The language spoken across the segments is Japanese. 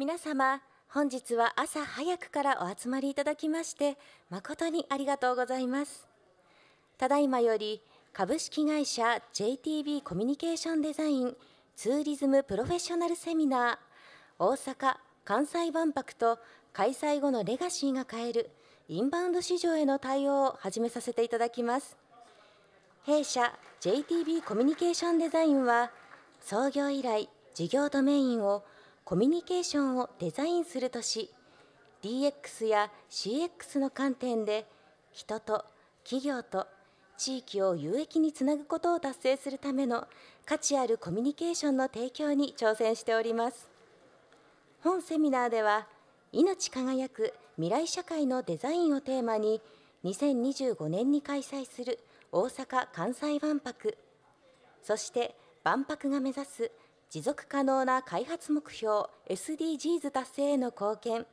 皆様本日は朝早くからお集まりいただきまして誠にありがとうございますただいまより株式会社 JTB コミュニケーションデザインツーリズムプロフェッショナルセミナー大阪・関西万博と開催後のレガシーが変えるインバウンド市場への対応を始めさせていただきます弊社 JTB コミュニケーションデザインは創業以来事業ドメインをコミュニケーションをデザインするとし DX や CX の観点で人と企業と地域を有益につなぐことを達成するための価値あるコミュニケーションの提供に挑戦しております本セミナーでは命輝く未来社会のデザインをテーマに2025年に開催する大阪・関西万博そして万博が目指す持続可能な開発目標 SDGs 達成への貢献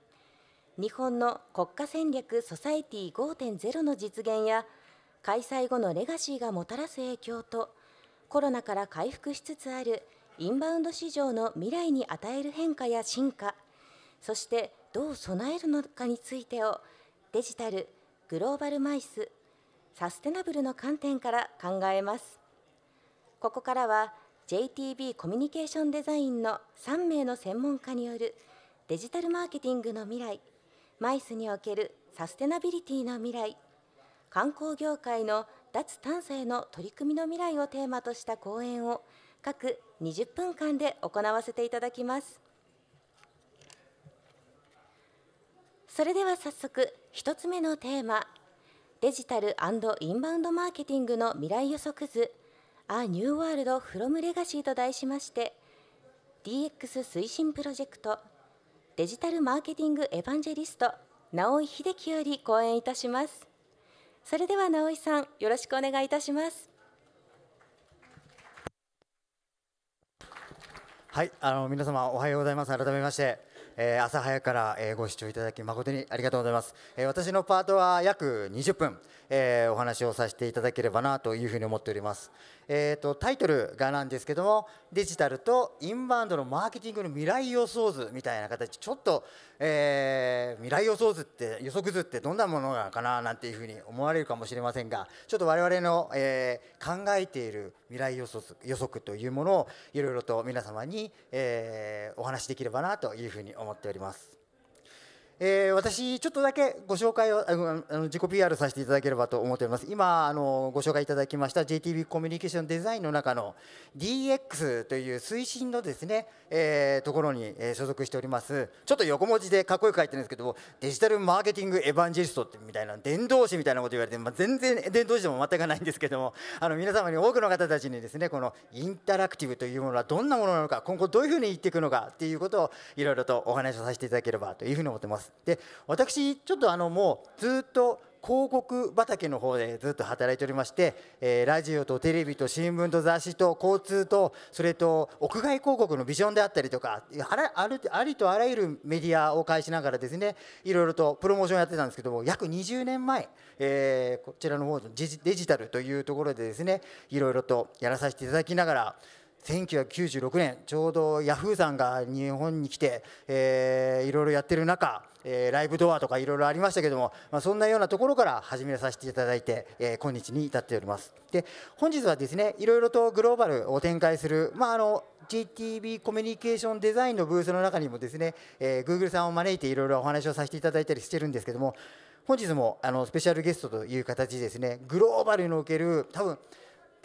日本の国家戦略ソサエティ5.0の実現や開催後のレガシーがもたらす影響とコロナから回復しつつあるインバウンド市場の未来に与える変化や進化そしてどう備えるのかについてをデジタルグローバルマイスサステナブルの観点から考えますここからは JTB コミュニケーションデザインの3名の専門家によるデジタルマーケティングの未来マイスにおけるサステナビリティの未来観光業界の脱炭素への取り組みの未来をテーマとした講演を各20分間で行わせていただきますそれでは早速1つ目のテーマデジタルインバウンドマーケティングの未来予測図アニューワールドフロムレガシーと題しまして DX 推進プロジェクトデジタルマーケティングエヴァンジェリスト直井秀樹より講演いたしますそれでは直井さんよろしくお願いいたしますはいあの皆様おはようございます改めましてえー、朝早くから、えー、ご視聴いただき誠にありがとうございます、えー、私のパートは約20分、えー、お話をさせていただければなというふうに思っております、えーと、タイトルがなんですけどもデジタルとインバウンドのマーケティングの未来予想図みたいな形ちょっと、えー、未来予想図って予測図ってどんなものなのかななんていうふうに思われるかもしれませんがちょっと我々の、えー、考えている未来予測予測というものをいろいろと皆様に、えー、お話しできればなというふうに思います思っておりますえー、私、ちょっとだけご紹介をあの自己 PR させていただければと思っております。今あの、ご紹介いただきました JTB コミュニケーションデザインの中の DX という推進のですね、えー、ところに、え所属しております、ちょっと横文字でかっこよく書いてるんですけど、デジタルマーケティングエヴァンジェリストってみたいな、伝道師みたいなこと言われて、まあ、全然伝道師でも全くないんですけども、あの皆様に多くの方たちにですね、このインタラクティブというものはどんなものなのか、今後どういうふうにいっていくのかっていうことをいろいろとお話をさせていただければというふうに思ってます。ますで私ちょっとあのもうずっと広告畑の方でずっと働いておりまして、えー、ラジオとテレビと新聞と雑誌と交通とそれと屋外広告のビジョンであったりとかあるありとあらゆるメディアを介しながらですねいろいろとプロモーションやってたんですけども約20年前、えー、こちらの方のデジタルというところでですねいろいろとやらさせていただきながら1996年ちょうどヤフーさんが日本に来て、えー、いろいろやってる中えー、ライブドアとかいろいろありましたけども、まあ、そんなようなところから始めさせていただいて、えー、今日に至っておりますで本日はですねいろいろとグローバルを展開する、まあ、あの GTB コミュニケーションデザインのブースの中にもですね、えー、Google さんを招いていろいろお話をさせていただいたりしてるんですけども本日もあのスペシャルゲストという形でですねグローバルにおける多分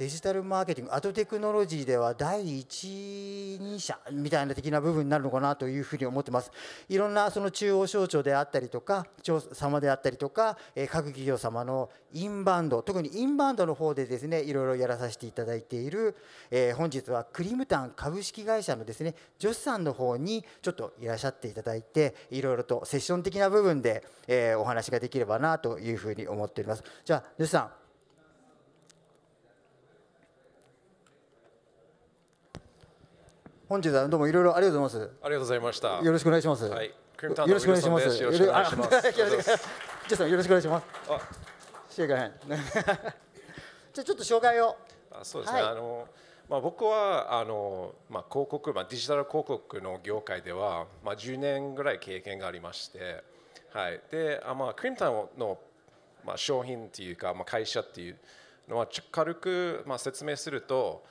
デジタルマーケティングアドテクノロジーでは第一人者みたいな的な部分になるのかなというふうに思ってますいろんなその中央省庁であったりとか査様であったりとか各企業様のインバウンド特にインバウンドの方でですねいろいろやらさせていただいている、えー、本日はクリムタン株式会社のですね女子さんの方にちょっといらっしゃっていただいていろいろとセッション的な部分で、えー、お話ができればなというふうに思っておりますじゃあ女子さん本日はどうもいろいろありがとうございます。ありがとうございました。よろしくお願いします。はい。クリムタンよろしくお願いします。よろしくお願いします。よろしくお願いします。あ、シェイカー じゃちょっと紹介を。あ、そうですね。あの。まあ、僕はあの、まあ、広告、まあ、デジタル広告の業界では、まあ、10年ぐらい経験がありまして、はい、であ、まあ、クリムタンの、まあ、商品っていうか、まあ、会社っていうのはちょ軽く、まあ、説明すると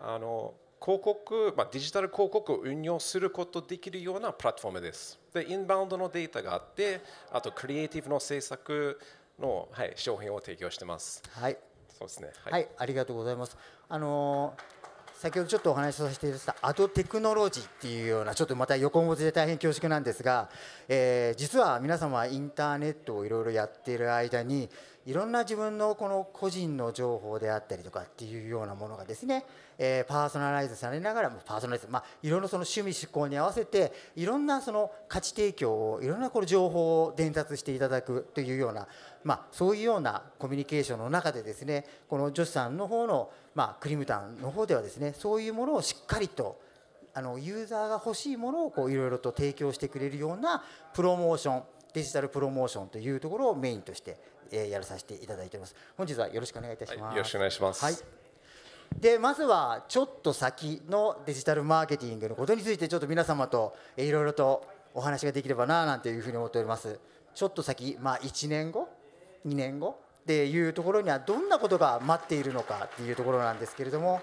あの広告、まあ、デジタル広告を運用することできるようなプラットフォームです。で、インバウンドのデータがあって、あとクリエイティブの制作の、はい、商品を提供してます。はい。そうですね。はい、はい、ありがとうございます。あのー、先ほどちょっとお話しさせていただいたアドテクノロジーっていうようなちょっとまた横文字で大変恐縮なんですが、えー、実は皆様インターネットをいろいろやっている間にいろんな自分のこの個人の情報であったりとかっていうようなものがですねえー、パーソナライズされながらもパーソナライズ、まあ、いろんなその趣味嗜好に合わせていろんなその価値提供をいろんなこの情報を伝達していただくというような、まあ、そういうようなコミュニケーションの中でですねこの女子さんの方の、まあ、クリムタンの方ではですねそういうものをしっかりとあのユーザーが欲しいものをこういろいろと提供してくれるようなプロモーションデジタルプロモーションというところをメインとして、えー、やらさせていただいております。本日はよろしくお願いいたします。はい、よろしくお願いします。はいでまずはちょっと先のデジタルマーケティングのことについてちょっと皆様といろいろとお話ができればななんていうふうに思っておりますちょっと先、まあ、1年後2年後っていうところにはどんなことが待っているのかっていうところなんですけれども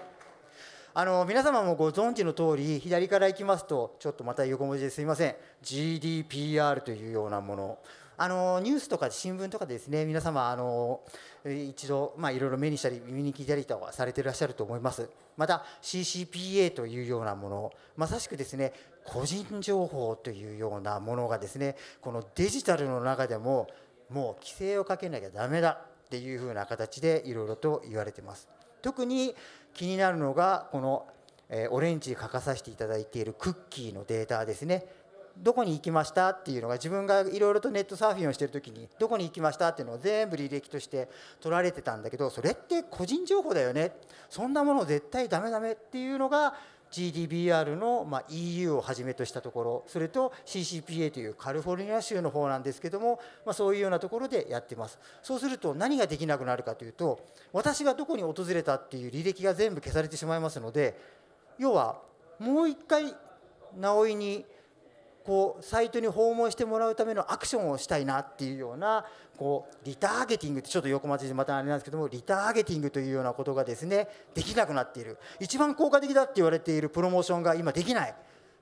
あの皆様もご存知の通り左からいきますとちょっとまた横文字ですいません GDPR というようなものあのニュースとか新聞とかでですね皆様あの一度まあいろいろ目にしたり耳に聞いたりとかされていらっしゃると思いますまた CCPA というようなものまさしくですね個人情報というようなものがですねこのデジタルの中でももう規制をかけなきゃだめだっていうふうな形でいろいろと言われてます特に気になるのがこのえオレンジに書かさせていただいているクッキーのデータですねどこに行きましたっていうのが自分がいろいろとネットサーフィンをしてる時にどこに行きましたっていうのを全部履歴として取られてたんだけどそれって個人情報だよねそんなもの絶対ダメダメっていうのが g d b r の、ま EU をはじめとしたところそれと CCPA というカリフォルニア州の方なんですけども、まそういうようなところでやってますそうすると何ができなくなるかというと私がどこに訪れたっていう履歴が全部消されてしまいますので要はもう一回直井にこうサイトに訪問してもらうためのアクションをしたいなっていうようなこうリターゲティングってちょっと横町でまたあれなんですけどもリターゲティングというようなことがですねできなくなっている一番効果的だって言われているプロモーションが今できない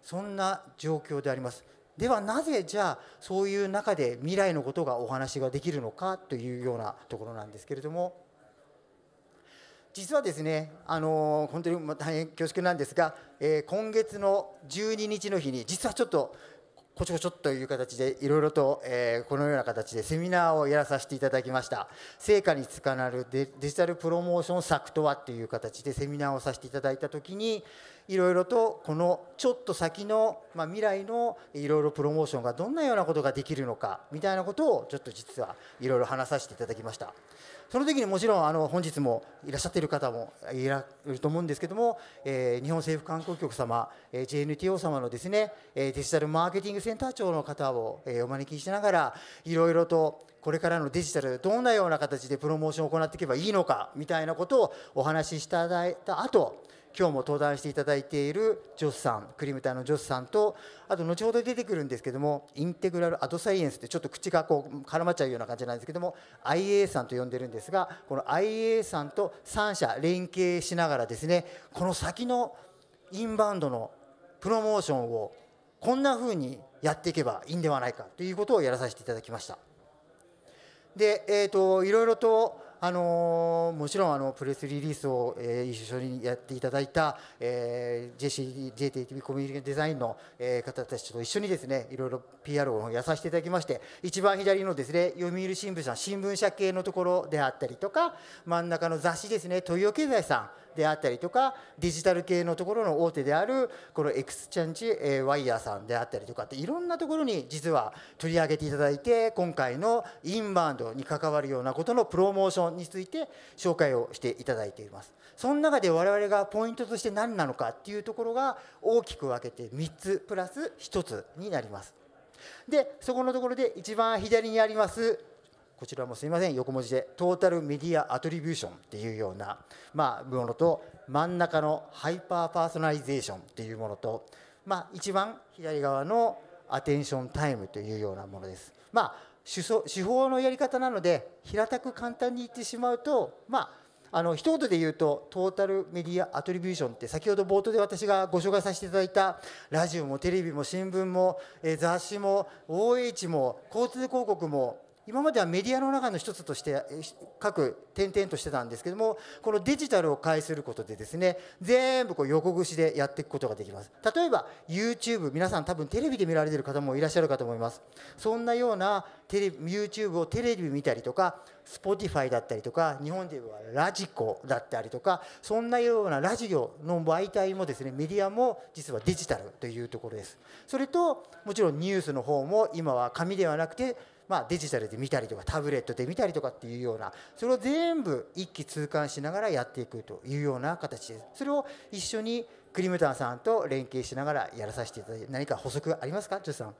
そんな状況でありますではなぜじゃあそういう中で未来のことがお話ができるのかというようなところなんですけれども実はですね、あのー、本当に大変恐縮なんですが、えー、今月の12日の日に実はちょっとこちょこちょっという形でいろいろと、えー、このような形でセミナーをやらさせていただきました成果につかなるデジタルプロモーション策とはという形でセミナーをさせていただいた時にいろいろとこのちょっと先の、まあ、未来のいろいろプロモーションがどんなようなことができるのかみたいなことをちょっと実はいろいろ話させていただきましたその時にもちろんあの本日もいらっしゃっている方もいらっると思うんですけども、えー、日本政府観光局様、えー、JNTO 様のですね、えー、デジタルマーケティングセンター長の方を、えー、お招きしながらいろいろとこれからのデジタルどんなような形でプロモーションを行っていけばいいのかみたいなことをお話しいただいた後今日も登壇していただいているジョスさんクリム隊のジョスさんとあと後ほど出てくるんですけどもインテグラル・アドサイエンスってちょっと口がこう絡まっちゃうような感じなんですけども IA さんと呼んでるんですがこの IA さんと3社連携しながらですねこの先のインバウンドのプロモーションをこんなふうにやっていけばいいんではないかということをやらさせていただきました。で、えーといろいろとあのもちろんあのプレスリリースを、えー、一緒にやっていただいた、えー、JC JTTV コミュニケーションデザインの、えー、方たちと一緒にですねいろいろ PR をやさせていただきまして一番左のですね読売新聞社新聞社系のところであったりとか真ん中の雑誌ですね豊洋経済さんであったりとかデジタル系のところの大手であるこのエクスチェンジ、えワイヤーさんであったりとかっていろんなところに実は取り上げていただいて今回のインバウンドに関わるようなことのプロモーションについて紹介をしていただいていますその中で我々がポイントとして何なのかっていうところが大きく分けて3つプラス1つになりますでそこのところで一番左にありますこちらもすいません横文字でトータルメディアアトリビューションっていうような、まものと真ん中のハイパーパーソナリゼーションっていうものと、ま一番左側のアテンションタイムというようなものです。ま手法のやり方なので平たく簡単に言ってしまうと、まあ、あの一言で言うとトータルメディアアトリビューションって先ほど冒頭で私がご紹介させていただいたラジオもテレビも新聞も、え雑誌も OH も交通広告も今まではメディアの中の一つとして各点々としてたんですけどもこのデジタルを介することでですね全部こう横串でやっていくことができます例えば YouTube 皆さん多分テレビで見られてる方もいらっしゃるかと思いますそんなようなテレビ YouTube をテレビ見たりとか Spotify だったりとか日本ではラジコだったりとかそんなようなラジオの媒体もですねメディアも実はデジタルというところですそれともちろんニュースの方も今は紙ではなくてまあ、デジタルで見たりとかタブレットで見たりとかっていうようなそれを全部一気通貫しながらやっていくというような形です。それを一緒にクリムタンさんと連携しながらやらさせていただいて何か補足ありますか、ジョさん。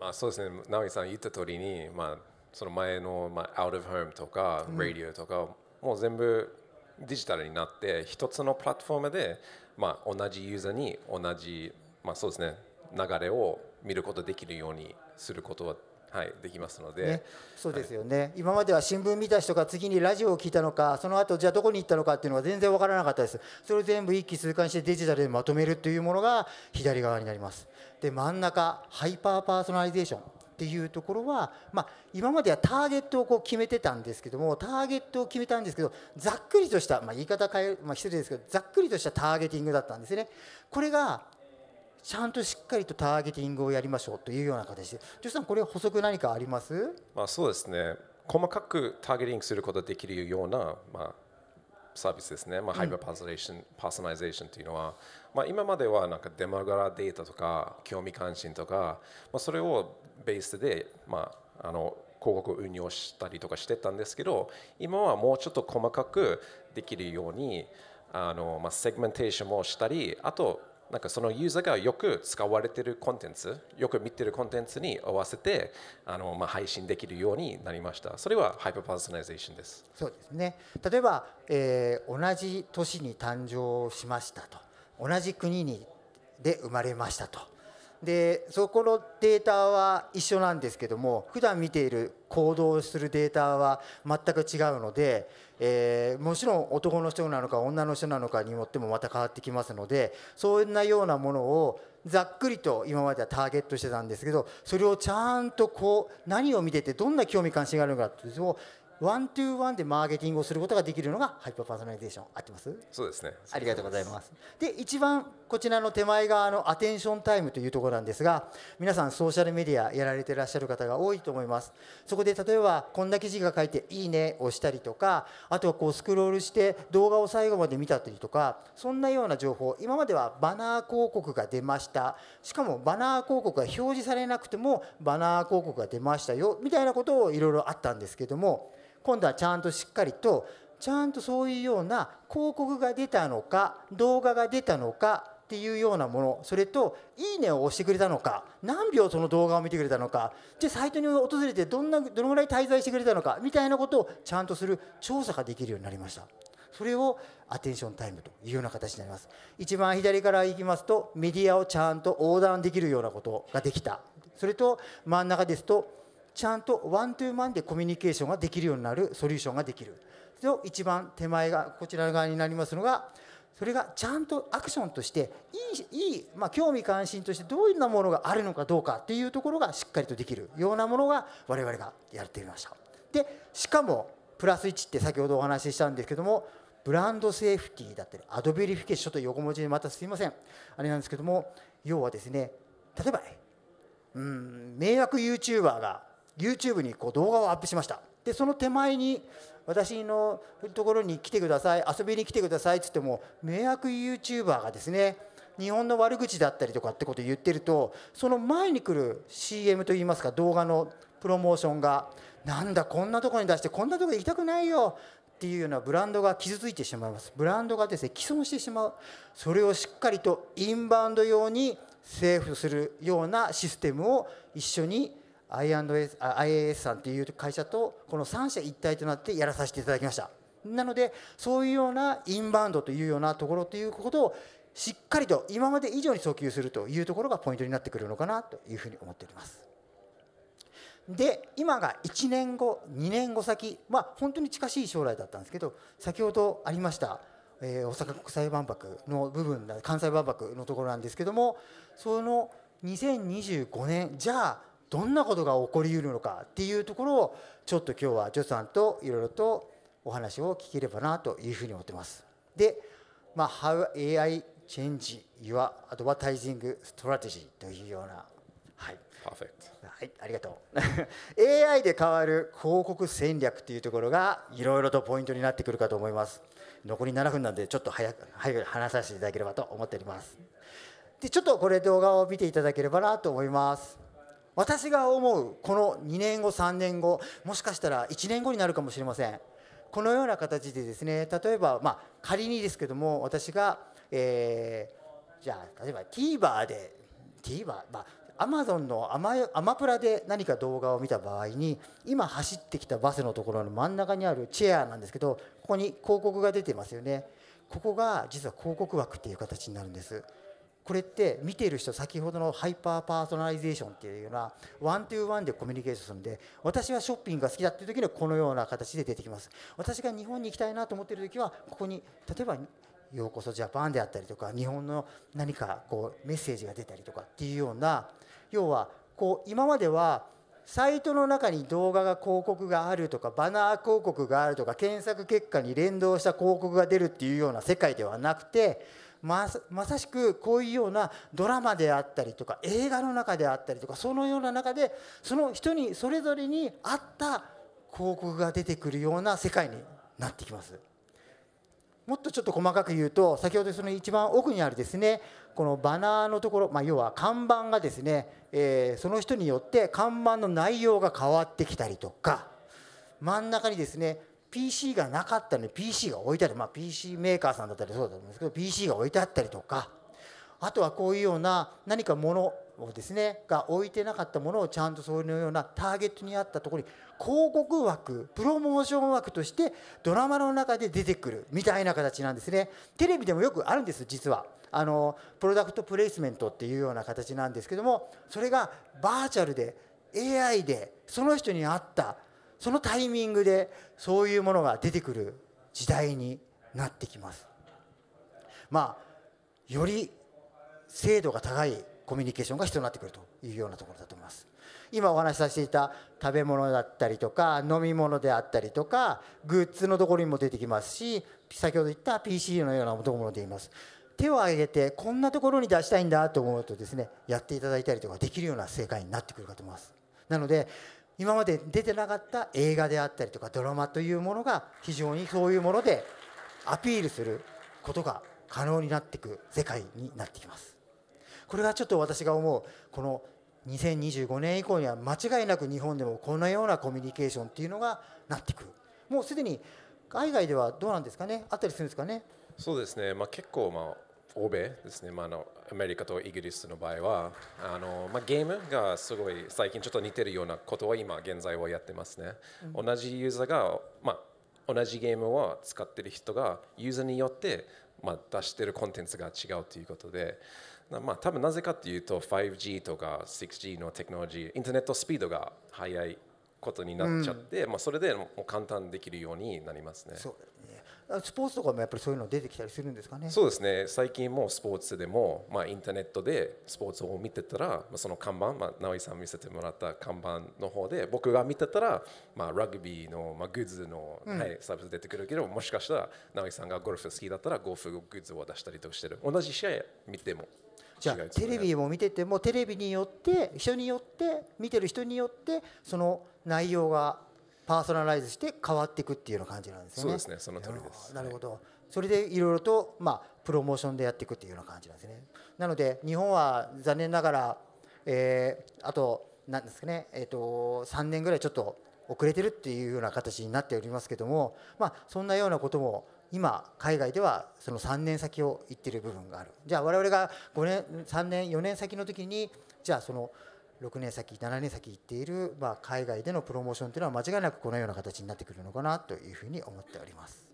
まあ、そうですね直樹さん言った通りに、まあ、その前の、まあ、アウト・オブ・ホームとか、うん、ラディオとか、もう全部デジタルになって一つのプラットフォームで、まあ、同じユーザーに同じ、まあ、そうですね流れを見ることできるようにすることははい、できますので、ね、そうですよね、はい、今までは新聞見た人が次にラジオを聞いたのかその後じゃあどこに行ったのかっていうのが全然分からなかったですそれを全部一気通貫してデジタルでまとめるというものが左側になりますで真ん中ハイパーパーソナリゼーションっていうところは、まあ、今まではターゲットをこう決めてたんですけどもターゲットを決めたんですけどざっくりとした、まあ、言い方変え、まあ、失礼ですけどざっくりとしたターゲティングだったんですねこれがちゃんとしっかりとターゲティングをやりましょうというような形で、ジョさん、これ、補足、何かありますまあそうですね、細かくターゲティングすることができるような、まあ、サービスですね、まあ、ハイパーパーソナイゼーション、パーソナゼーションというのは、まあ、今まではなんかデマグラデータとか興味関心とか、まあ、それをベースで、まあ、あの広告を運用したりとかしてたんですけど今はもうちょっと細かくできるようにあの、まあ、セグメンテーションもしたりあとなんかそのユーザーがよく使われているコンテンツよく見てるコンテンツに合わせてあの、まあ、配信できるようになりましたそれはハイパーパーソナリゼーションですそうですね例えば、えー、同じ年に誕生しましたと同じ国にで生まれましたとでそこのデータは一緒なんですけども普段見ている行動するデータは全く違うので、えー、もちろん男の人なのか女の人なのかによってもまた変わってきますのでそんなようなものをざっくりと今まではターゲットしてたんですけどそれをちゃんとこう何を見ててどんな興味関心があるのかていうのをワントゥーワンでマーケティングをすることができるのがハイパーパーソナリゼーション合ってますそうですねありがとうございますで一番こちらの手前側のアテンションタイムというところなんですが皆さんソーシャルメディアやられてらっしゃる方が多いと思いますそこで例えばこんな記事が書いて「いいね」をしたりとかあとはこうスクロールして動画を最後まで見たりとかそんなような情報今まではバナー広告が出ましたしかもバナー広告が表示されなくてもバナー広告が出ましたよみたいなことをいろいろあったんですけども今度はちゃんとしっかりとちゃんとそういうような広告が出たのか動画が出たのかっていうようなものそれと「いいね」を押してくれたのか何秒その動画を見てくれたのかじゃあサイトに訪れてどんなどのぐらい滞在してくれたのかみたいなことをちゃんとする調査ができるようになりましたそれをアテンションタイムというような形になります一番左からいきますとメディアをちゃんと横断できるようなことができたそれと真ん中ですとちゃんとワントゥーマンでコミュニケーションができるようになるソリューションができる一番手前がこちら側になりますのがそれがちゃんとアクションとしていいいい、まあ、興味関心としてどういうなものがあるのかどうかっていうところがしっかりとできるようなものが我々がやってみましたでしかもプラス1って先ほどお話ししたんですけどもブランドセーフティーだったりアドベリフィケーションと横文字でまたすいませんあれなんですけども要はですね例えばうん迷惑 YouTuber が YouTube にこう動画をアップしましたでその手前に私のところに来てください遊びに来てくださいっつっても迷惑 YouTuber がですね日本の悪口だったりとかってことを言ってるとその前に来る CM といいますか動画のプロモーションがなんだこんなとこに出してこんなとこ行きたくないよっていうようなブランドが傷ついてしまいますブランドがですね既存してしまうそれをしっかりとインバウンド用にセーフするようなシステムを一緒に IAS, s さんという会社とこの3社一体となってやらさせていただきましたなのでそういうようなインバウンドというようなところということをしっかりと今まで以上に訴求するというところがポイントになってくるのかなというふうに思っておりますで今が1年後2年後先まあ本当に近しい将来だったんですけど先ほどありましたえー、大阪国際万博の部分関西万博のところなんですけどもその2025年じゃあどんなことが起こりうるのかっていうところをちょっと今日はジョさんといろいろとお話を聞ければなというふうに思ってます。で、まあ、How AI Change Your Advertising Strategy というような。はい、パーフェクト。はい、ありがとう。AI で変わる広告戦略というところがいろいろとポイントになってくるかと思います。残り7分なんでちょっと早く早く話させていただければと思っております。で、ちょっとこれ動画を見ていただければなと思います。私が思うこの2年後3年後もしかしたら1年後になるかもしれませんこのような形でですね例えば、まあ、仮にですけども私が、えー、じゃあ例えば TVer で TVer まあアマゾンのアマアマプラで何か動画を見た場合に今走ってきたバスのところの真ん中にあるチェアなんですけどここに広告が出てますよねここが実は広告枠っていう形になるんですこれって見ている人先ほどのハイパーパーソナリゼーションっていうようなワントゥーワンでコミュニケーションするんで私はショッピングが好きだっていう時にはこのような形で出てきます私が日本に行きたいなと思っている時はここに例えば「ようこそジャパン」であったりとか日本の何かこうメッセージが出たりとかっていうような要はこう今まではサイトの中に動画が広告があるとかバナー広告があるとか検索結果に連動した広告が出るっていうような世界ではなくてまさしくこういうようなドラマであったりとか映画の中であったりとかそのような中でその人にそれぞれに合った広告が出てくるような世界になってきます。もっとちょっと細かく言うと先ほどその一番奥にあるですねこのバナーのところ、まあ、要は看板がですね、えー、その人によって看板の内容が変わってきたりとか真ん中にですね PC がなかったのに PC が置いてある、まあ、PC メーカーさんだったりそうだと思うんですけど PC が置いてあったりとかあとはこういうような何かものをですねが置いてなかったものをちゃんとそういうようなターゲットにあったところに広告枠プロモーション枠としてドラマの中で出てくるみたいな形なんですねテレビでもよくあるんです実はあのプロダクトプレイスメントっていうような形なんですけどもそれがバーチャルで AI でその人に合ったそのタイミングでそういうものが出てくる時代になってきます。まあ、より精度が高いコミュニケーションが必要になってくるというようなところだと思います。今お話しさせていた食べ物だったりとか飲み物であったりとかグッズのところにも出てきますし先ほど言った PC のようなも出ています。手を挙げてこんなところに出したいんだと思うとですねやっていただいたりとかできるような世界になってくるかと思います。なので今まで出てなかった映画であったりとかドラマというものが非常にそういうものでアピールすることが可能になっていく世界になってきますこれがちょっと私が思うこの2025年以降には間違いなく日本でもこのようなコミュニケーションっていうのがなっていくもうすでに海外ではどうなんですかねあったりするんですかねそうですね、まあ、結構まあ欧米ですね、まあ、あのアメリカとイギリスの場合はあの、まあ、ゲームがすごい最近ちょっと似てるようなことを今現在はやってますね、うん、同じユーザーが、まあ、同じゲームを使ってる人がユーザーによって、まあ、出してるコンテンツが違うということでまあ多分なぜかというと 5G とか 6G のテクノロジーインターネットスピードが速いことになっちゃって、うん、まあ、それでもう簡単できるようになりますね。スポーツとかもやっぱりそういうの出てきたりするんですかねそうですね最近もスポーツでも、まあ、インターネットでスポーツを見てたら、まあ、その看板、まあ、直井さん見せてもらった看板の方で僕が見てたら、まあ、ラグビーの、まあ、グッズの、はい、サービス出てくるけど、うん、もしかしたら直井さんがゴルフ好きだったらゴルフグッズを出したりとかしてる同じ試合見てもじゃあテレビも見ててもテレビによって人によって見てる人によってその内容がパーソナライズして変わっていくっていうような感じなんですよね。そうですねその通りです。なるほど、はい、それでいろいろと、まあ、プロモーションでやっていくっていうような感じなんですね。なので日本は残念ながら、えー、あとなんですかね、えーと、三3年ぐらいちょっと遅れてるっていうような形になっておりますけども、まあ、そんなようなことも今海外ではその3年先を言ってる部分があるじゃあ我々が五年3年4年先の時にじゃあその6年先7年先行っている、まあ、海外でのプロモーションというのは間違いなくこのような形になってくるのかなというふうに思っております。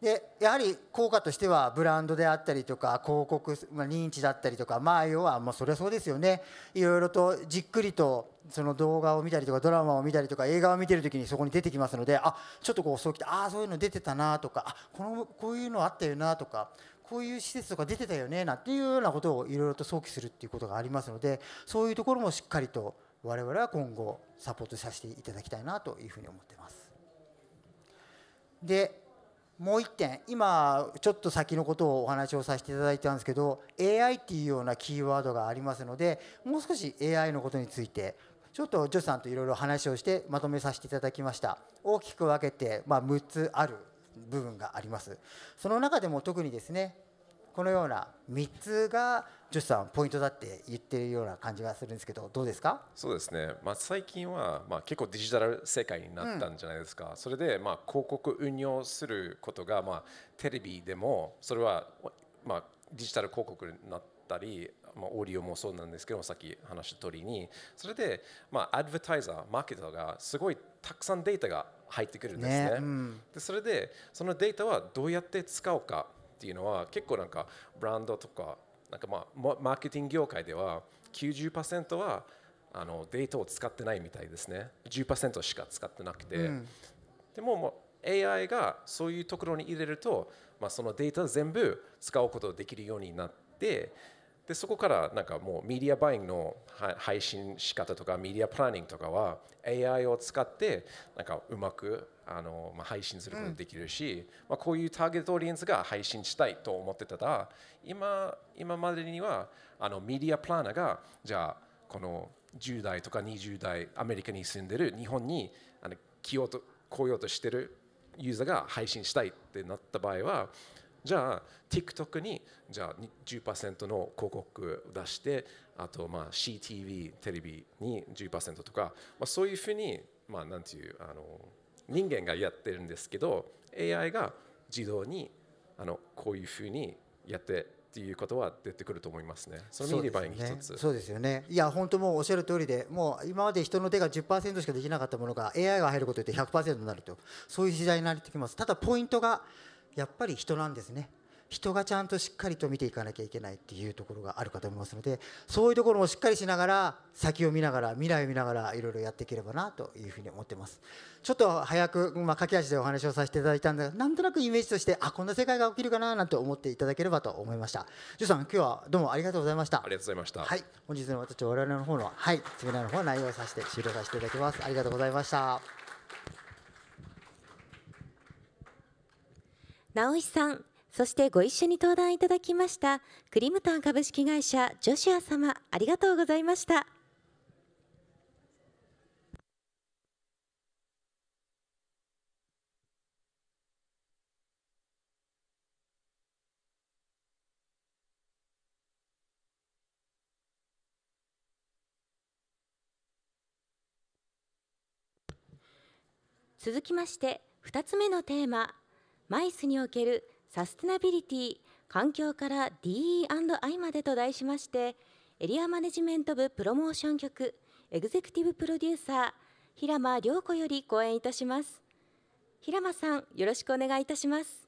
でやはり効果としてはブランドであったりとか広告、まあ、認知だったりとかまあ要はまそれはそうですよねいろいろとじっくりとその動画を見たりとかドラマを見たりとか映画を見てる時にそこに出てきますのであちょっとこうそうきてああそういうの出てたなとかあこのこういうのあったよなとかこういう施設とか出てたよねなんていうようなことをいろいろと想起するっていうことがありますのでそういうところもしっかりと我々は今後サポートさせていただきたいなというふうに思ってます。でもう1点今ちょっと先のことをお話をさせていただいたんですけど AI っていうようなキーワードがありますのでもう少し AI のことについてちょっとジョさんといろいろ話をしてまとめさせていただきました大きく分けて、ま6つある部分がありますその中でも特にですねこのような3つが女子さんポイントだって言ってるような感じがするんですけどどうですかそうですね、まあ、最近は、まあ、結構デジタル世界になったんじゃないですか、うん、それで、まあ、広告運用することが、まあ、テレビでもそれは、まあ、デジタル広告になったり、まあ、オーディオもそうなんですけどさっき話した通りにそれで、まあ、アドバタイザーマーケターがすごいたくさんデータが入ってくるんですね。ねうん、でそれでそのデータはどうやって使うかっていうのは結構なんかブランドとかなんかまあマーケティング業界では90%はあのデータを使ってないみたいですね10%しか使ってなくて、うん、でももう AI がそういうところに入れると、まあ、そのデータ全部使うことができるようになってでそこからなんかもうメディアバインの配信仕方とかメディアプランニングとかは AI を使ってなんかうまくあの、まあ、配信することできるし、うん、まあ、こういうターゲットオーディエンスが配信したいと思ってたら今今までにはあのメディアプランナーがじゃあこの10代とか20代アメリカに住んでる日本にあの来ようと来ようとしてるユーザーが配信したいってなった場合はじゃあ TikTok にじゃあ10%の広告を出してあとまあ CTV テレビに10%とか、まあ、そういうふうに、まあ、なんていうあの人間がやってるんですけど AI が自動にあのこういうふうにやってっていうことは出てくると思いますね。その見ればいい一つ。そうですよね。いや本当もうおっしゃる通りで、もう今まで人の手が10%しかできなかったものが AI が入ることで100%になると、そういう時代になってきます。ただポイントがやっぱり人なんですね人がちゃんとしっかりと見ていかなきゃいけないっていうところがあるかと思いますのでそういうところもしっかりしながら先を見ながら未来を見ながらいろいろやっていければなというふうに思ってますちょっと早く、まあ、駆け足でお話をさせていただいたんですがなんとなくイメージとしてあこんな世界が起きるかななんて思っていただければと思いましたジュさん今日はどうもありがとうございましたありがとうございましたはい本日の私我々の方のはいセミナーの方内容をさせて終了させていただきますありがとうございました直井さんそしてご一緒に登壇いただきましたクリムタン株式会社ジョシュア様ありがとうございました続きまして2つ目のテーママイスにおけるサステナビリティ環境から DE&I までと題しましてエリアマネジメント部プロモーション局エグゼクティブプロデューサー平間良子より講演いたします平間さんよろしくお願いいたします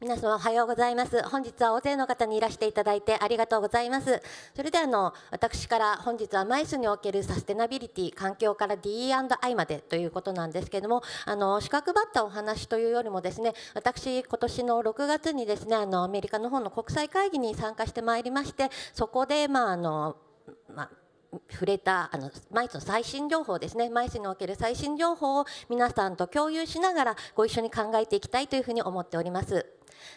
皆様おはようございます本日は大勢の方にいらしていただいてありがとうございますそれであの私から本日はマイスにおけるサステナビリティ環境から d i までということなんですけどもあの資格ばったお話というよりもですね私今年の6月にですねあのアメリカの方の国際会議に参加してまいりましてそこでまああのまあ触れたあのマイスの最新情報ですねマイスにおける最新情報を皆さんと共有しながらご一緒に考えていきたいというふうに思っております。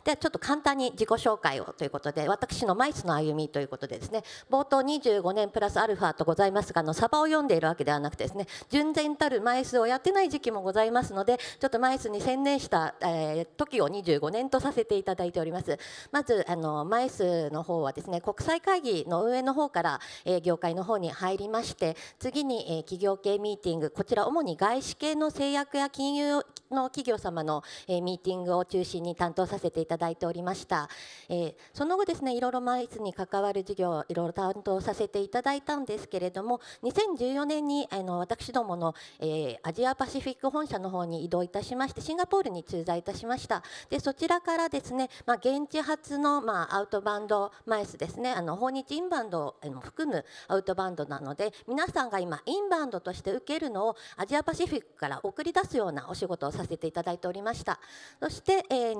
でちょっと簡単に自己紹介をということで私のマイスの歩みということでですね冒頭25年プラスアルファとございますがあのサバを読んでいるわけではなくてですね純然たるマイスをやってない時期もございますのでちょっとマイスに専念した、えー、時を25年とさせていただいておりますまずあのマイスの方はですね国際会議の運営の方から、えー、業界の方に入りまして次に、えー、企業系ミーティングこちら主に外資系の製薬や金融の企業様の、えー、ミーティングを中心に担当させてていただいておりました、えー、その後ですねいろいろマイスに関わる事業をいろいろ担当させていただいたんですけれども2014年にあの私どもの、えー、アジアパシフィック本社の方に移動いたしましてシンガポールに駐在いたしましたでそちらからですね、まあ、現地発の、まあ、アウトバンドマイスですねあの訪日インバウンドを含むアウトバンドなので皆さんが今インバウンドとして受けるのをアジアパシフィックから送り出すようなお仕事をさせていただいておりましたそして、えー、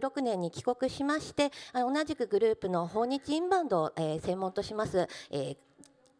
2016 2016年に帰国しまして同じくグループの訪日インバウンドを、え専門とします、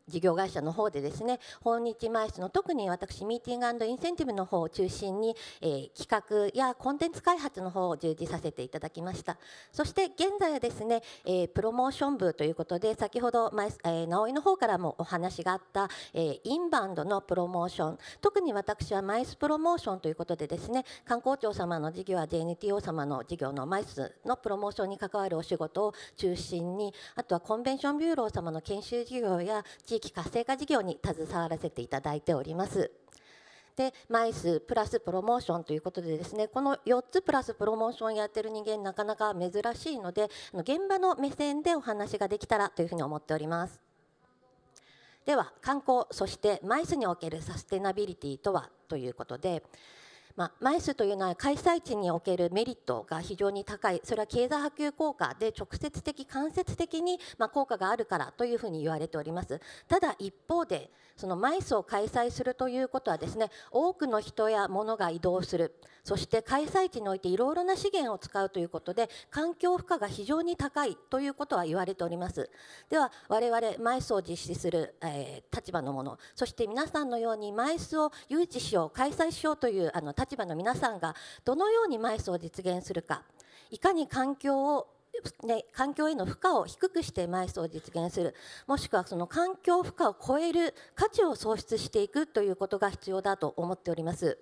事業会社の方でですね訪日枚数の特に私ミーティングインセンティブの方を中心に、えー、企画やコンテンツ開発の方を従事させていただきましたそして現在はですね、えー、プロモーション部ということで先ほど、まえー、直井の方からもお話があった、えー、インバウンドのプロモーション特に私はマイスプロモーションということでですね観光庁様の事業や JNTO 様の事業のマイスのプロモーションに関わるお仕事を中心にあとはコンベンションビューロー様の研修事業や地地域活性化事業に携わらせていただいております。でマイスプラスプロモーションということでですねこの4つプラスプロモーションをやってる人間なかなか珍しいので現場の目線でお話ができたらというふうに思っておりますでは観光そしてマイスにおけるサステナビリティとはということでまあ、マイスというのは開催地におけるメリットが非常に高いそれは経済波及効果で直接的間接的にま効果があるからというふうに言われておりますただ一方でそのマイスを開催するということはですね多くの人や物が移動するそして開催地においていろいろな資源を使うということで環境負荷が非常に高いということは言われておりますでは我々マイスを実施する、えー、立場のものそして皆さんのようにマイスを誘致しよう開催しようというあの立立場の皆さんがどのようにマイスを実現するかいかに環境をね、環境への負荷を低くして埋葬を実現するもしくはその環境負荷を超える価値を創出していくということが必要だと思っております。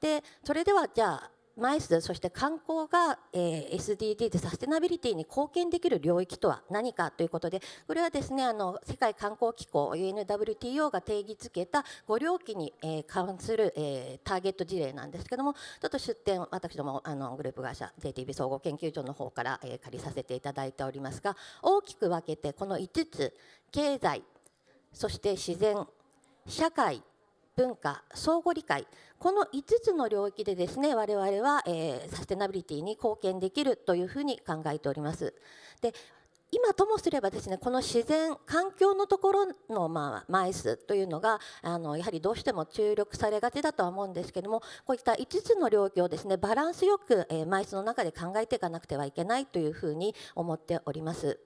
でそれではじゃあイスそして観光が、え SDGs サステナビリティに貢献できる領域とは何かということでこれはですねあの世界観光機構 UNWTO が定義付けた5領域に、え関する、えターゲット事例なんですけどもちょっと出展私どもあのグループ会社 JTB 総合研究所の方から、え借りさせていただいておりますが大きく分けてこの5つ経済そして自然社会文化相互理解この5つの領域でですね我々は、えー、サステナビリティに貢献できるというふうに考えております。で今ともすればですねこの自然環境のところの、まあ、枚数というのがあのやはりどうしても注力されがちだとは思うんですけどもこういった5つの領域をですねバランスよく、え枚数の中で考えていかなくてはいけないというふうに思っております。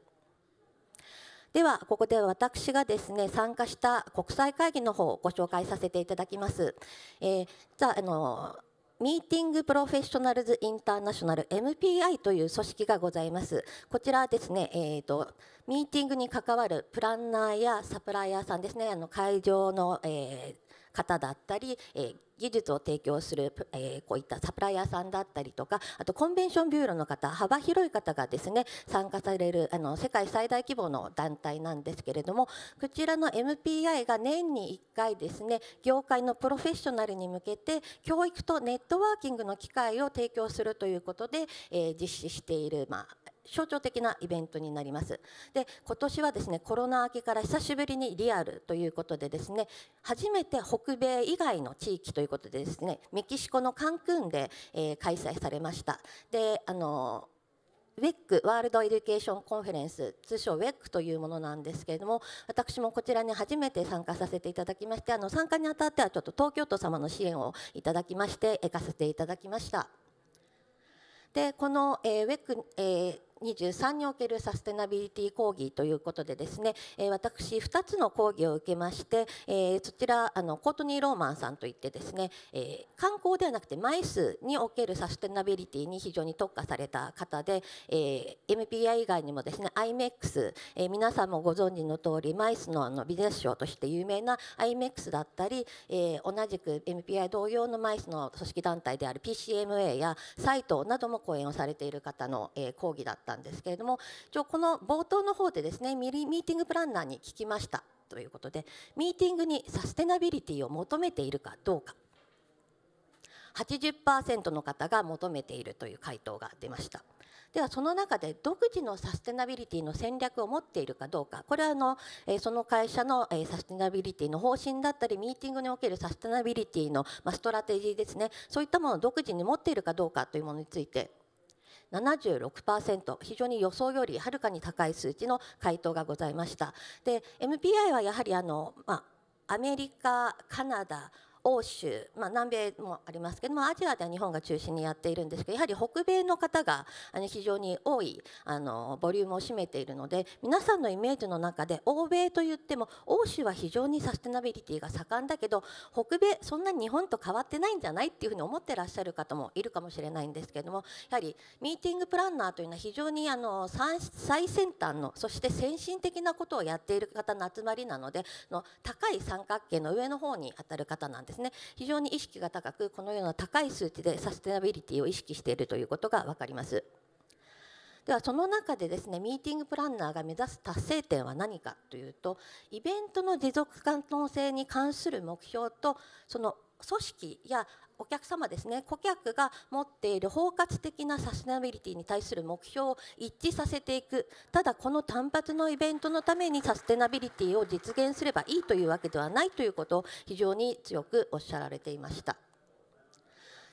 ではここで私がですね参加した国際会議の方をご紹介させていただきます。えー、ザあのミーティングプロフェッショナルズインターナショナル MPI という組織がございます。こちらですね、えーと、とミーティングに関わるプランナーやサプライヤーさんですね、あの会場の、えー方だったり、えー、技術を提供する、えー、こういったサプライヤーさんだったりとかあとコンベンションビューロの方幅広い方がですね参加されるあの世界最大規模の団体なんですけれどもこちらの MPI が年に1回ですね業界のプロフェッショナルに向けて教育とネットワーキングの機会を提供するということで、えー、実施している、まあ、象徴的なイベントになりますで今年はですねコロナ明けから久しぶりにリアルということでですね初めて北米以外の地域ということでですねメキシコのカンクーンで、えー、開催されましたであのウ WEC ワールドエデュケーションコンフェレンス通称 WEC というものなんですけれども私もこちらに初めて参加させていただきましてあの参加にあたってはちょっと東京都様の支援をいただきまして行かせていただきましたでこの、えー、w ッ c えー23におけるサステナビリティ講義ということでですね、私2つの講義を受けまして、そちらあのコートニー・ローマンさんといってですね、観光ではなくてマイスにおけるサステナビリティに非常に特化された方で、MPI 以外にもですね IMEX、皆さんもご存知の通りマイスのあのビジネス賞として有名な IMEX だったり、同じく MPI 同様のマイスの組織団体である PCMA やサイトなども講演をされている方の、講義だったったんですけれども一応この冒頭の方でですねミリミーティングプランナーに聞きましたということでミーティングにサステナビリティを求めているかどうか80%の方が求めているという回答が出ましたではその中で独自のサステナビリティの戦略を持っているかどうかこれはあのその会社のサステナビリティの方針だったりミーティングにおけるサステナビリティのストラテジーですねそういったものを独自に持っているかどうかというものについて76%非常に予想よりはるかに高い数値の回答がございました。で MPI はやはりあの、まあアメリカカナダ欧州、まあ、南米もありますけどもアジアでは日本が中心にやっているんですけどやはり北米の方が非常に多いあのボリュームを占めているので皆さんのイメージの中で欧米といっても欧州は非常にサステナビリティが盛んだけど北米そんなに日本と変わってないんじゃないっていうふうに思ってらっしゃる方もいるかもしれないんですけどもやはりミーティングプランナーというのは非常にあの最先端のそして先進的なことをやっている方の集まりなのでの高い三角形の上の方に当たる方なんです。ですね非常に意識が高くこのような高い数値でサステナビリティを意識しているということが分かります。ではその中でですねミーティングプランナーが目指す達成点は何かというとイベントの持続可能性に関する目標とその組織やお客様ですね顧客が持っている包括的なサステナビリティに対する目標を一致させていくただこの単発のイベントのためにサステナビリティを実現すればいいというわけではないということを非常に強くおっしゃられていました。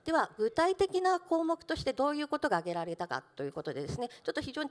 では具体的な項目としてどういうことが挙げられたかということでですねちょっと非常に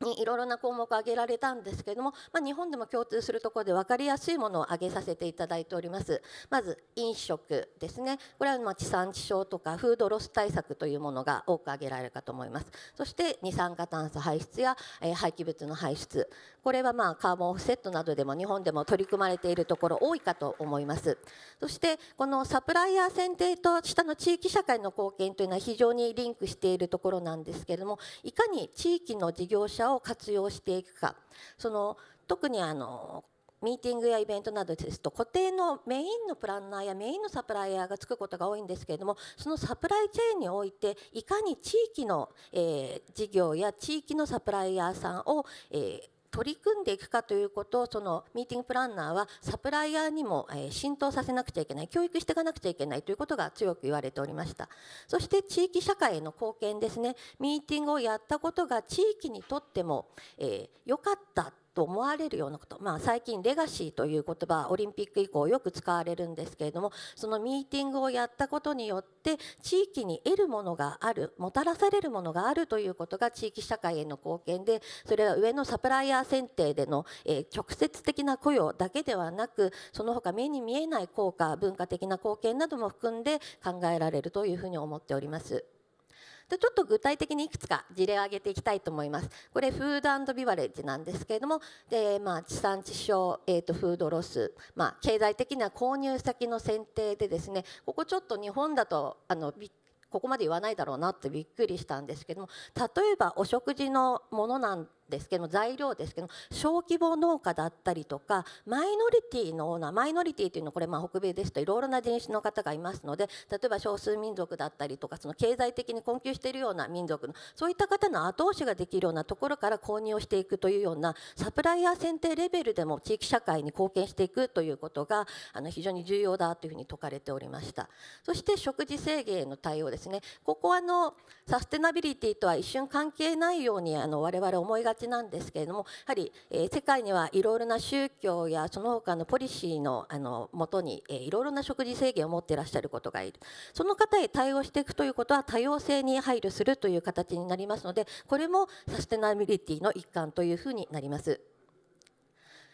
にいろいろな項目を挙げられたんですけれども、まあ、日本でも共通するところで分かりやすいものを挙げさせていただいておりますまず飲食ですねこれはまあ地産地消とかフードロス対策というものが多く挙げられるかと思いますそして二酸化炭素排出や、えー、廃棄物の排出これはまあカーボンオフセットなどでも日本でも取り組まれているところ多いかと思いますそしてこのサプライヤー選定と下の地域社会の貢献というのは非常にリンクしているところなんですけれどもいかに地域の事業者を活用していくかその特にあのミーティングやイベントなどですと固定のメインのプランナーやメインのサプライヤーがつくことが多いんですけれどもそのサプライチェーンにおいていかに地域の、えー、事業や地域のサプライヤーさんを、えー、取り組んでいくかということをそのミーティングプランナーはサプライヤーにも、え浸透させなくちゃいけない教育していかなくちゃいけないということが強く言われておりましたそして地域社会への貢献ですねミーティングをやったことが地域にとっても良、えー、かったと思われるようなこと、まあ、最近レガシーという言葉オリンピック以降よく使われるんですけれどもそのミーティングをやったことによって地域に得るものがあるもたらされるものがあるということが地域社会への貢献でそれは上のサプライヤー選定での、えー、直接的な雇用だけではなくその他目に見えない効果文化的な貢献なども含んで考えられるというふうに思っております。でちょっと具体的にいくつか事例を挙げていきたいと思います。これフードビバレッジなんですけれどもで、まあ、地産地消、えーと、とフードロス、まあ、経済的な購入先の選定でですねここちょっと日本だとあのここまで言わないだろうなってびっくりしたんですけども例えばお食事のものなんてですけど材料ですけど小規模農家だったりとかマイノリティのオーナーマイノリティというのはこれまあ北米ですといろいろな人種の方がいますので例えば少数民族だったりとかその経済的に困窮しているような民族のそういった方の後押しができるようなところから購入をしていくというようなサプライヤー選定レベルでも地域社会に貢献していくということがあの非常に重要だというふうに説かれておりましたそして食事制限への対応ですねここあのサステナビリティとは一瞬関係ないようにあの我々思いがちなんですけれどもやはり、え世界にはいろいろな宗教やその他のポリシーのあのもとに、えー、いろいろな食事制限を持っていらっしゃることがいるその方へ対応していくということは多様性に配慮するという形になりますのでこれもサステナビリティの一環というふうになります。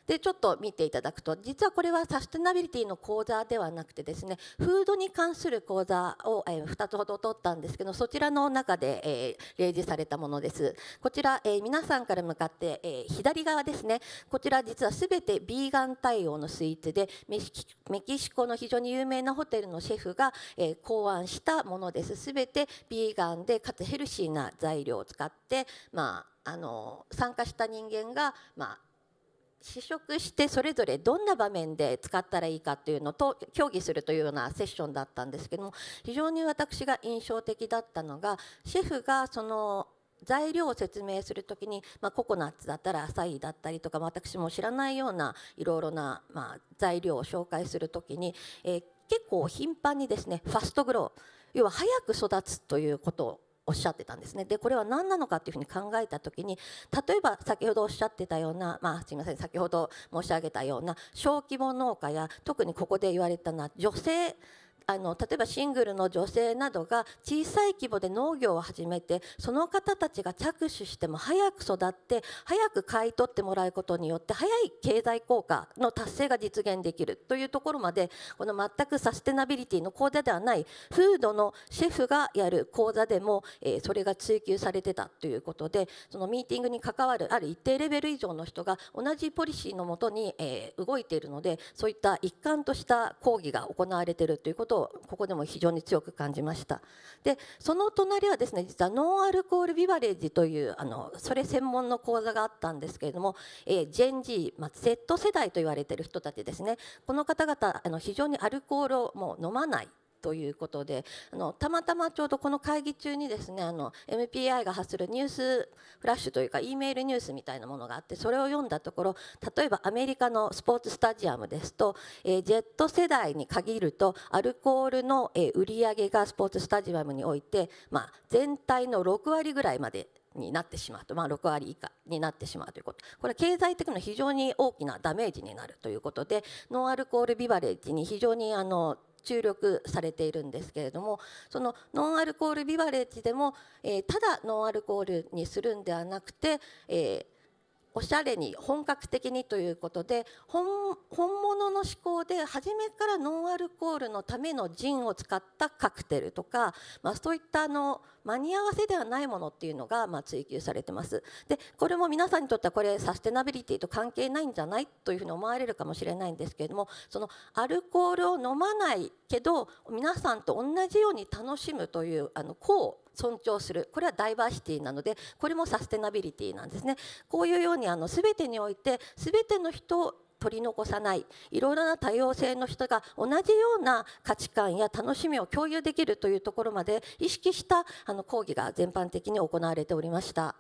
でちょっと見ていただくと実はこれはサステナビリティの講座ではなくてですねフードに関する講座を、えー、2つほど取ったんですけどそちらの中で、えー、例示されたものですこちら、えー、皆さんから向かって、えー、左側ですねこちら実は全てビーガン対応のスイーツでメキシコの非常に有名なホテルのシェフが、えー、考案したものです全てビーガンでかつヘルシーな材料を使ってまああの参加した人間がまあ試食してそれぞれどんな場面で使ったらいいかというのと協議するというようなセッションだったんですけども非常に私が印象的だったのがシェフがその材料を説明する時に、まあ、ココナッツだったらアサイだったりとか私も知らないようないろいろな、まあ、材料を紹介する時に、えー、結構頻繁にですねファストグロー要は早く育つということおっしゃってたんですねでこれは何なのかっていうふうに考えた時に例えば先ほどおっしゃってたような、まあ、すみません先ほど申し上げたような小規模農家や特にここで言われたのは女性あの例えばシングルの女性などが小さい規模で農業を始めてその方たちが着手しても早く育って早く買い取ってもらうことによって早い経済効果の達成が実現できるというところまでこの全くサステナビリティの講座ではないフードのシェフがやる講座でも、えー、それが追求されてたということでそのミーティングに関わるある一定レベル以上の人が同じポリシーのもとに、えー、動いているのでそういった一貫とした講義が行われているということことをここでも非常に強く感じましたでその隣はですね実はノンアルコールビバレッジというあのそれ専門の講座があったんですけれども、えー、ジェンジー、まあ、Z 世代と言われている人たちですねこの方々あの非常にアルコールをもう飲まないということであのたまたまちょうどこの会議中にですねあの MPI が発するニュースフラッシュというか E メールニュースみたいなものがあってそれを読んだところ例えばアメリカのスポーツスタジアムですと、えー、ジェット世代に限るとアルコールの、えー、売り上げがスポーツスタジアムにおいて、まあ、全体の6割ぐらいまでになってしまうと、まあ、6割以下になってしまうということこれは経済的に非常に大きなダメージになるということでノンアルコールビバレッジに非常にあの注力されているんですけれどもそのノンアルコールビバレッジでも、えー、ただノンアルコールにするんではなくて、えーおしゃれに本格的にということで本物の思考で初めからノンアルコールのためのジンを使ったカクテルとか、まあ、そういったあの間に合わせではないものっていうのがまあ追求されてます。でこれも皆さんにとってはこれサステナビリティと関係ないんじゃないというふうに思われるかもしれないんですけれどもそのアルコールを飲まないけど皆さんと同じように楽しむというあの個を尊重するこれはダイバーシティなのでこれもサステナビリティなんですね。こういうようにあの全てにおいて全ての人を取り残さないいろいろな多様性の人が同じような価値観や楽しみを共有できるというところまで意識したあの講義が全般的に行われておりました。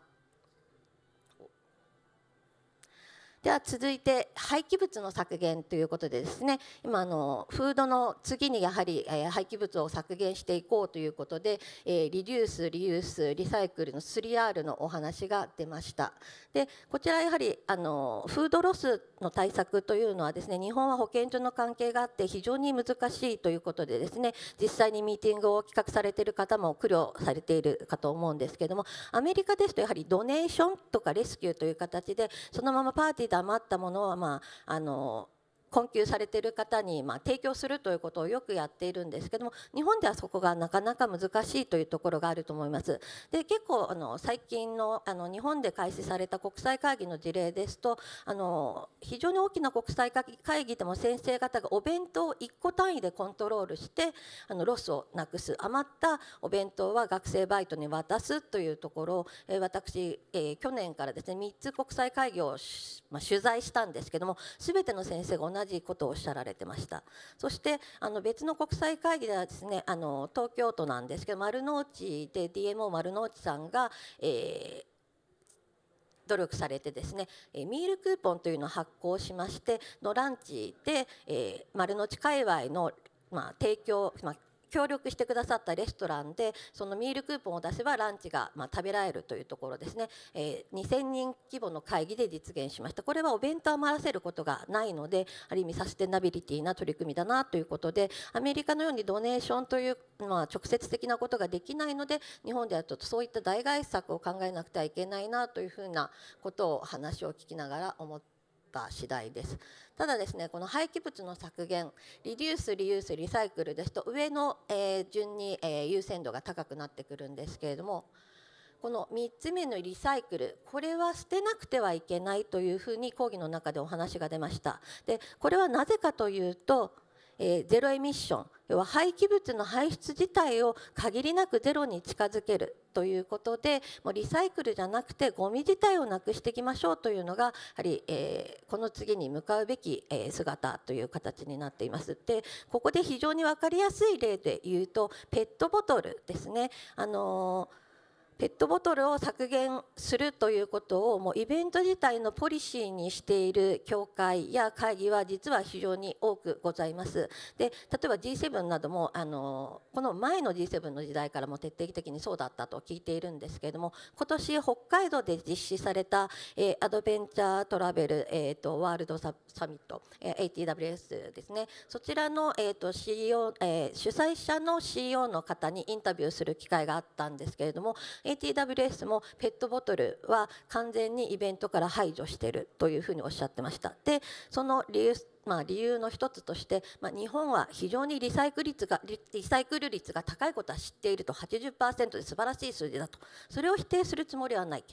では続いて廃棄物の削減ということでですね今あのフードの次にやはり、え廃棄物を削減していこうということで、えリデュースリユースリサイクルの 3R のお話が出ましたでこちらやはりあのフードロスの対策というのはですね日本は保健所の関係があって非常に難しいということでですね実際にミーティングを企画されている方も苦慮されているかと思うんですけどもアメリカですとやはりドネーションとかレスキューという形でそのままパーティー黙ったものは、まあ、あの困窮されている方にま提供するということをよくやっているんですけども日本ではそこがなかなか難しいというところがあると思います。で結構あの最近のあの日本で開始された国際会議の事例ですとあの非常に大きな国際会議でも先生方がお弁当を1個単位でコントロールしてあのロスをなくす余ったお弁当は学生バイトに渡すというところを、え私、え去年からですね3つ国際会議を、ま取材したんですけども全ての先生が同じ同じことをおっしゃられてましたそしてあの別の国際会議ではですねあの東京都なんですけど丸の内で DMO 丸の内さんが、えー、努力されてですねミールクーポンというのを発行しましてのランチで、えー、丸の内界隈のまあ、提供、まあ、協力してくださったレストランでそのミールクーポンを出せばランチがま食べられるというところですね、えー、2000人規模の会議で実現しましたこれはお弁当を余らせることがないのである意味サステナビリティな取り組みだなということでアメリカのようにドネーションという、まあ、直接的なことができないので日本ではちょっとそういった代替策を考えなくてはいけないなというふうなことを話を聞きながら思ってった次第ですただですねこの廃棄物の削減リデュースリユースリサイクルですと上の、え順に、え優先度が高くなってくるんですけれどもこの3つ目のリサイクルこれは捨てなくてはいけないというふうに講義の中でお話が出ましたでこれはなぜかというとえー、ゼロエミッション要は廃棄物の排出自体を限りなくゼロに近づけるということでもうリサイクルじゃなくてゴミ自体をなくしていきましょうというのがやはり、えー、この次に向かうべき、えー、姿という形になっています。でここで非常に分かりやすい例で言うとペットボトルですね。あのーペットボトルを削減するということをもうイベント自体のポリシーにしている協会や会議は実は非常に多くございます。で例えば G7 などもあのこの前の G7 の時代からも徹底的にそうだったと聞いているんですけれども今年北海道で実施された、えー、アドベンチャートラベル、えーと、ワールドサミット、えー、ATWS ですねそちらの、えーと CEO えー、主催者の CEO の方にインタビューする機会があったんですけれども、ATWS もペットボトルは完全にイベントから排除しているというふうにおっしゃってましたでその理由まあ、理由の一つとして、まあ、日本は非常にリサイクル率がリサイクル率が高いことは知っていると80%で素晴らしい数字だとそれを否定するつもりはない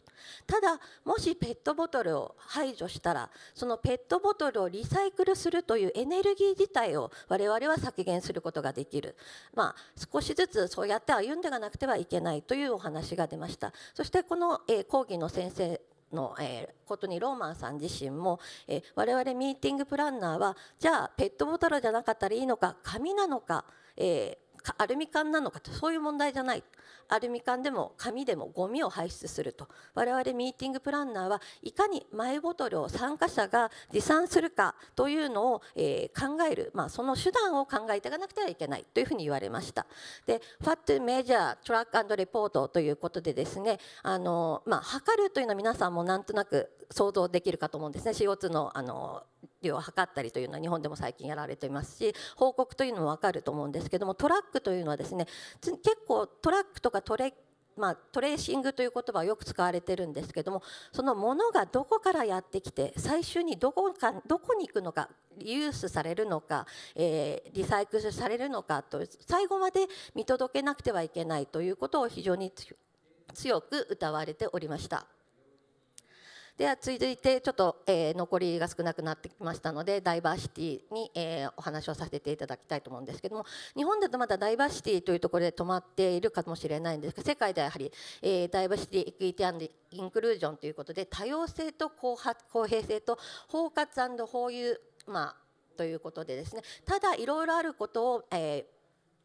ただもしペットボトルを排除したらそのペットボトルをリサイクルするというエネルギー自体を我々は削減することができる、まあ、少しずつそうやって歩んでいかなくてはいけないというお話が出ましたそしてこの、え講義の先生の、えー、ことにローマンさん自身も、えー、我々ミーティングプランナーはじゃあペットボトルじゃなかったらいいのか紙なのか、えーアルミ缶なのかとそういう問題じゃないアルミ缶でも紙でもゴミを排出すると我々ミーティングプランナーはいかにマイボトルを参加者が持参するかというのを、えー、考える、まあ、その手段を考えていかなくてはいけないというふうに言われましたで FAT メジャートラックレポートということでですねあの、まあ、測るというのは皆さんもなんとなく想像できるかと思うんですね CO2 のあの給を図ったりというのは日本でも最近やられていますし報告というのも分かると思うんですけどもトラックというのはですね結構トラックとかトレッまあ、トレーシングという言葉はよく使われてるんですけどもそのものがどこからやってきて最終にどこかどこに行くのかリユースされるのか、えー、リサイクルされるのかと最後まで見届けなくてはいけないということを非常に強く謳われておりました。では続いてちょっと、えー、残りが少なくなってきましたのでダイバーシティに、えー、お話をさせていただきたいと思うんですけども日本だとまだダイバーシティというところで止まっているかもしれないんですが世界ではやはり、えー、ダイバーシティエクイティインクルージョンということで多様性と公平性と包括包有まあということでですねただいろいろあることを、えー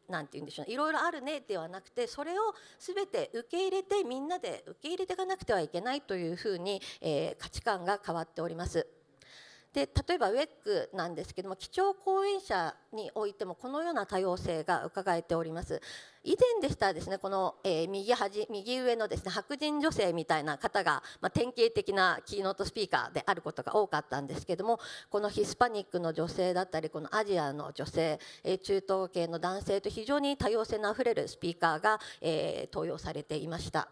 なんて言うんでしょういろいろあるねではなくてそれを全て受け入れてみんなで受け入れていかなくてはいけないというふうに、えー、価値観が変わっております。で例えばウェッグなんですけども基調講演者においてもこのような多様性が伺えております以前でしたらですねこの、えー、右端右上のですね白人女性みたいな方が、まあ、典型的なキーノートスピーカーであることが多かったんですけどもこのヒスパニックの女性だったりこのアジアの女性、えー、中東系の男性と非常に多様性のあふれるスピーカーが、えー、登用されていました。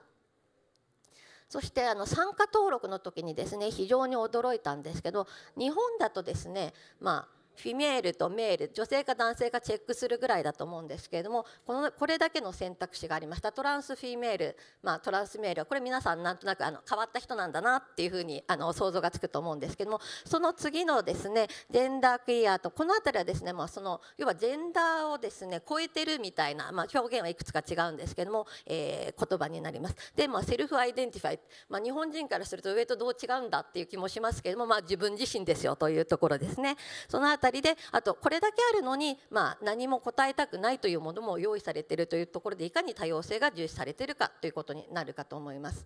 そしてあの参加登録の時にですね非常に驚いたんですけど日本だとですねまあフィメールとメール女性か男性かチェックするぐらいだと思うんですけれどもこのこれだけの選択肢がありましたトランスフィメール、まあ、トランスメールはこれ皆さんなんとなくあの変わった人なんだなっていうふうにあの想像がつくと思うんですけどもその次のですねジェンダークイアとこの辺りはですね、まあ、その要はジェンダーをですね超えてるみたいな、まあ、表現はいくつか違うんですけども、えー、言葉になります。で、まあ、セルフアイデンティファイ、まあ、日本人からすると上とどう違うんだっていう気もしますけども、まあ、自分自身ですよというところですね。そのりであとこれだけあるのに、まあ、何も答えたくないというものも用意されているというところでいかに多様性が重視されているかということになるかと思います。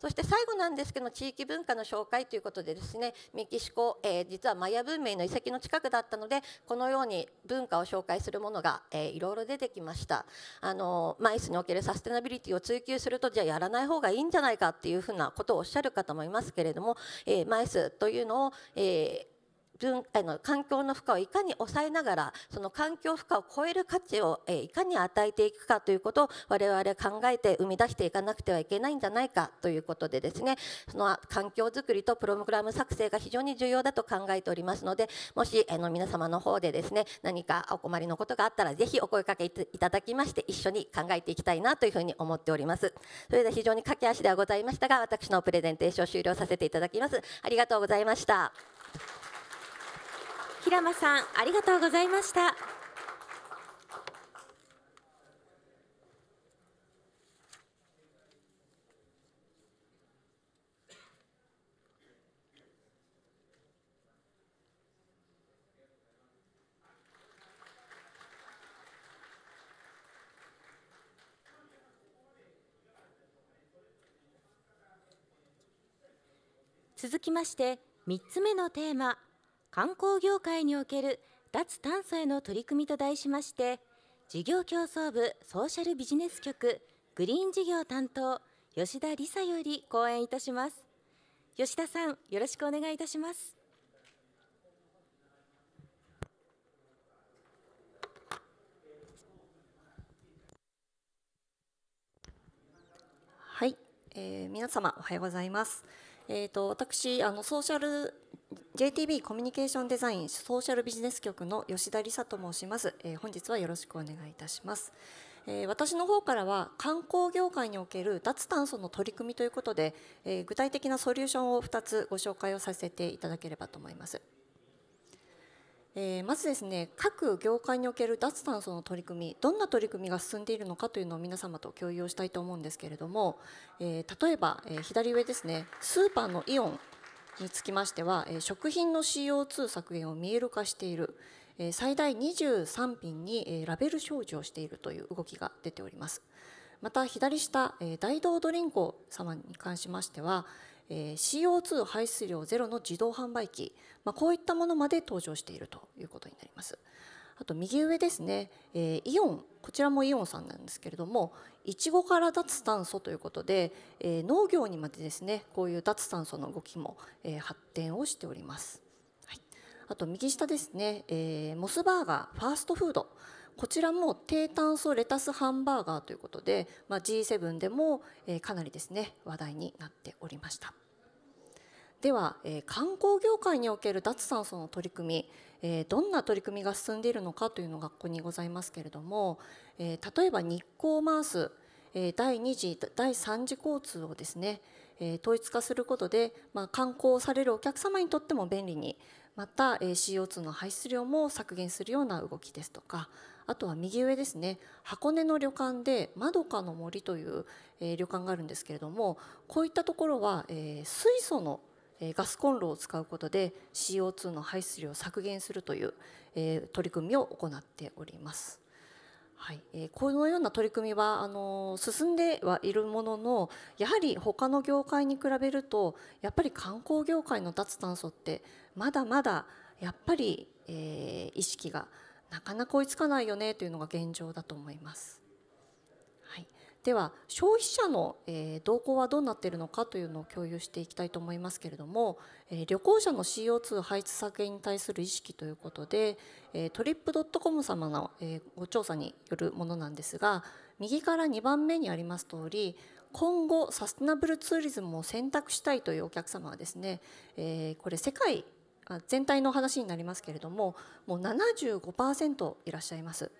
そして最後なんですけど地域文化の紹介ということでですねメキシコ、えー、実はマヤ文明の遺跡の近くだったのでこのように文化を紹介するものが、えー、いろいろ出てきましたあのマイスにおけるサステナビリティを追求するとじゃあやらない方がいいんじゃないかっていうふうなことをおっしゃる方もいますけれども、えー、マイスというのを、えーあの環境の負荷をいかに抑えながらその環境負荷を超える価値を、えいかに与えていくかということを我々は考えて生み出していかなくてはいけないんじゃないかということでですねその環境づくりとプログラム作成が非常に重要だと考えておりますのでもしあの皆様の方でですね何かお困りのことがあったらぜひお声かけいただきまして一緒に考えていきたいなというふうに思っておりますそれでは非常に駆け足ではございましたが私のプレゼンテーション終了させていただきますありがとうございました。平間さんありがとうございました続きまして3つ目のテーマ観光業界における脱炭素への取り組みと題しまして事業競争部ソーシャルビジネス局グリーン事業担当吉田理沙より講演いたします吉田さんよろしくお願いいたしますはい、えー、皆様おはようございますえーと、と私あのソーシャル JTB コミュニケーションデザインソーシャルビジネス局の吉田理沙と申します、えー、本日はよろしくお願いいたします、えー、私の方からは観光業界における脱炭素の取り組みということで、えー、具体的なソリューションを2つご紹介をさせていただければと思いますえー、まずですね各業界における脱炭素の取り組みどんな取り組みが進んでいるのかというのを皆様と共有をしたいと思うんですけれども、えー、例えば、えー、左上ですねスーパーのイオンにつきましては、食品の CO2 削減を見える化している、最大23品にラベル表示をしているという動きが出ております。また左下、大道ドリンク様に関しましては、CO2 排出量ゼロの自動販売機、こういったものまで登場しているということになります。あと右上ですね、えー、イオンこちらもイオンさんなんですけれどもいちごから脱炭素ということで、えー、農業にまでですねこういう脱炭素の動きも、えー、発展をしております、はい、あと右下ですね、えモスバーガーファーストフードこちらも低炭素レタスハンバーガーということで、まあ、G7 でも、えかなりですね話題になっておりましたでは、え観光業界における脱炭素の取り組みえー、どんな取り組みが進んでいるのかというのがここにございますけれども、えー、例えば日光マウス、え第2次第3次交通をですね、え統一化することで、まあ、観光されるお客様にとっても便利にまた、え CO2 の排出量も削減するような動きですとかあとは右上ですね箱根の旅館でまどかの森という、え旅館があるんですけれどもこういったところは、え水素のガスコンロを使うことで CO2 の排出量を削減するという取り組みを行っております。はい、えー、このような取り組みはあの進んではいるもののやはり他の業界に比べるとやっぱり観光業界の脱炭素ってまだまだやっぱり、えー、意識がなかなか追いつかないよねというのが現状だと思います。では消費者の、え動向はどうなっているのかというのを共有していきたいと思いますけれども、え旅行者の CO2 排出削減に対する意識ということで、えトリップドットコム様の、えご調査によるものなんですが右から2番目にあります通り今後サステナブルツーリズムを選択したいというお客様はですね、えこれ世界全体の話になりますけれどももう75%いらっしゃいます。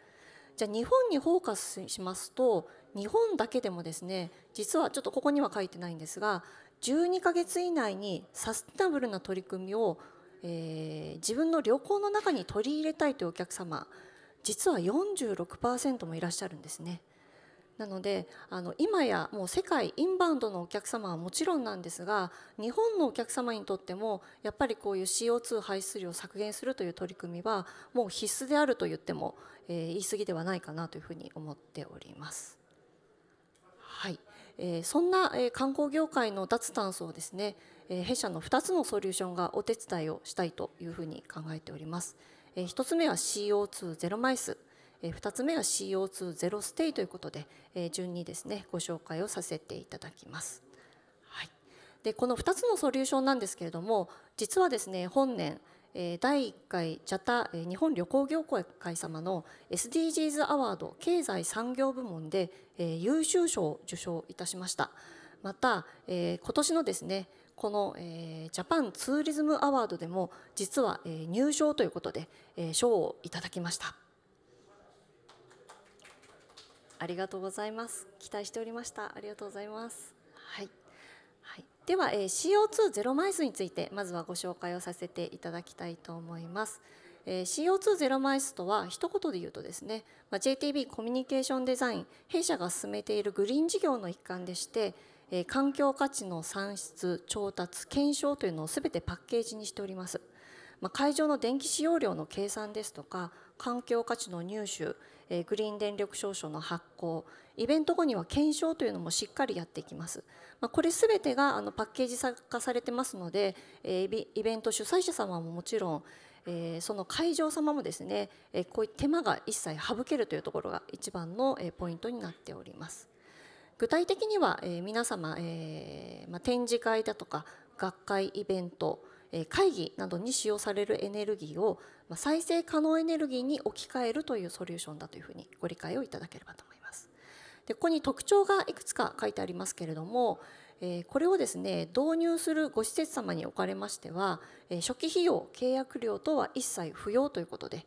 じゃあ日本にフォーカスしますと日本だけでもですね実はちょっとここには書いてないんですが12ヶ月以内にサステナブルな取り組みを、えー、自分の旅行の中に取り入れたいというお客様実は46%もいらっしゃるんですね。なのであの今やもう世界インバウンドのお客様はもちろんなんですが日本のお客様にとってもやっぱりこういう CO2 排出量を削減するという取り組みはもう必須であると言っても、えー、言い過ぎではないかなというふうに思っております。はいえー、そんな、えー、観光業界の脱炭素をですね、えー、弊社の2つのソリューションがお手伝いをしたいというふうに考えております。えー、1つ目は CO2 ゼロマイス2つ目は CO2 ゼロステイということで順にですねご紹介をさせていただきます。はい、でこの2つのソリューションなんですけれども実はですね本年第1回 JATA 日本旅行業会様の SDGs アワード経済産業部門で優秀賞を受賞いたしました。また、え今年のですねこの、えー、ジャパンツーリズムアワードでも実は、えー、入賞ということで、えー、賞をいただきました。ありがとうございます。期待しておりました。ありがとうございます。はい。はい、では、え CO2 ゼロマイ数についてまずはご紹介をさせていただきたいと思います。え CO2 ゼロイスとは一言で言うとですね、ま JTB コミュニケーションデザイン弊社が進めているグリーン事業の一環でして、え環境価値の算出調達検証というのを全てパッケージにしております。ま会場の電気使用量の計算ですとか環境価値の入手えグリーン電力証書の発行イベント後には検証というのもしっかりやっていきます、まあ、これ全てがあのパッケージ化されてますので、えイベント主催者様ももちろんえその会場様もですね、えこういう手間が一切省けるというところが一番の、えポイントになっております。具体的には、え皆様、えま展示会だとか学会イベント会議などに使用されるエネルギーを再生可能エネルギーに置き換えるというソリューションだというふうにご理解をいただければと思います。でここに特徴がいくつか書いてありますけれどもこれをですね導入するご施設様におかれましては初期費用契約料等は一切不要ということで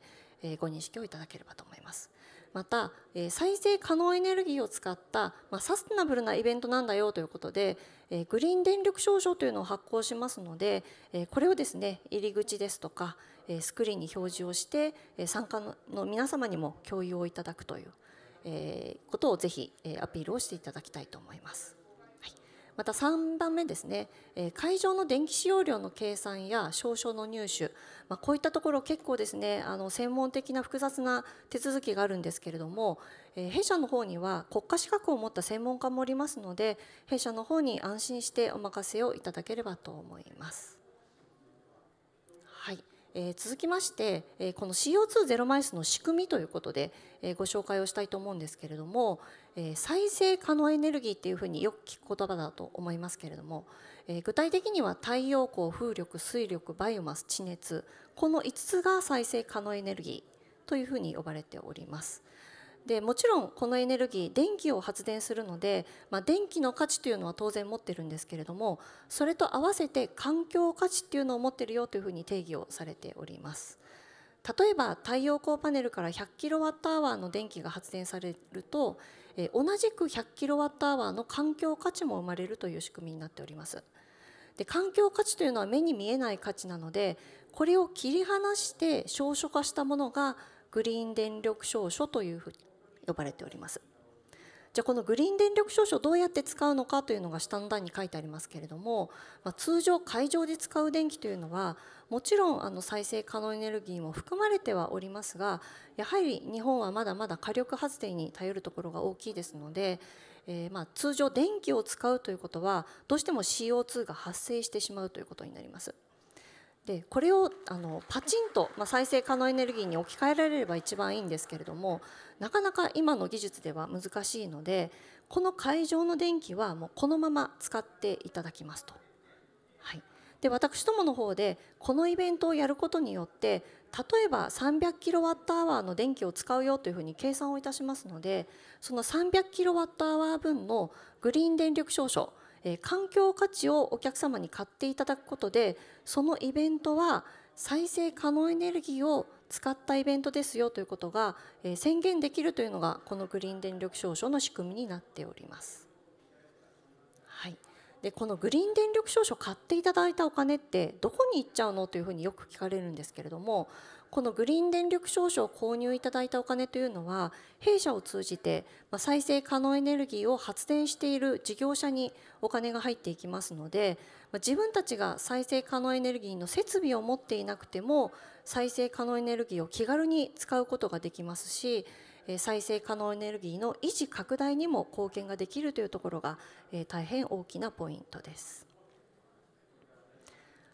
ご認識をいただければと思います。また再生可能エネルギーを使った、まサステナブルなイベントなんだよということでえグリーン電力証書というのを発行しますので、えこれをですね入り口ですとか、えスクリーンに表示をして、え参加の皆様にも共有をいただくという、えことをぜひ、えアピールをしていただきたいと思います。また3番目ですね、え会場の電気使用量の計算や証書の入手、まあ、こういったところ結構ですねあの専門的な複雑な手続きがあるんですけれども、え弊社の方には国家資格を持った専門家もおりますので弊社の方に安心してお任せをいただければと思います。はいえ続きまして、えこの CO2 ゼロマイスの仕組みということで、えご紹介をしたいと思うんですけれども、え再生可能エネルギーっていうふうによく聞く言葉だと思いますけれども、え具体的には太陽光風力水力バイオマス地熱この5つが再生可能エネルギーというふうに呼ばれております。でもちろんこのエネルギー電気を発電するので、まあ、電気の価値というのは当然持ってるんですけれどもそれと合わせて環境価値っていうのを持ってるよというふうに定義をされております。例えば太陽光パネルから100キロワットアワーの電気が発電されるとえ同じく1 0 0アワーの環境価値も生まれるという仕組みになっております。で環境価値というのは目に見えない価値なのでこれを切り離して少書化したものがグリーン電力証書というふうに呼ばれております。じゃあこのグリーン電力証書をどうやって使うのかというのが下の段に書いてありますけれども、まあ、通常会場で使う電気というのはもちろんあの再生可能エネルギーも含まれてはおりますがやはり日本はまだまだ火力発電に頼るところが大きいですので、えー、まあ通常電気を使うということはどうしても CO2 が発生してしまうということになります。でこれをあのパチンと、まあ、再生可能エネルギーに置き換えられれば一番いいんですけれどもなかなか今の技術では難しいのでこの会場の電気はもうこのまま使っていただきますと。はい、で私どもの方でこのイベントをやることによって例えば 300kWh の電気を使うよというふうに計算をいたしますのでその 300kWh 分のグリーン電力証書え環境価値をお客様に買っていただくことでそのイベントは再生可能エネルギーを使ったイベントですよということが、え宣言できるというのがこのグリーン電力証書の仕組みになっております。はい、でこのグリーン電力証書買っていただいたお金ってどこに行っちゃうのというふうによく聞かれるんですけれどもこのグリーン電力証書を購入いただいたお金というのは弊社を通じて再生可能エネルギーを発電している事業者にお金が入っていきますので自分たちが再生可能エネルギーの設備を持っていなくても再生可能エネルギーを気軽に使うことができますし再生可能エネルギーの維持拡大にも貢献ができるというところが大変大きなポイントです。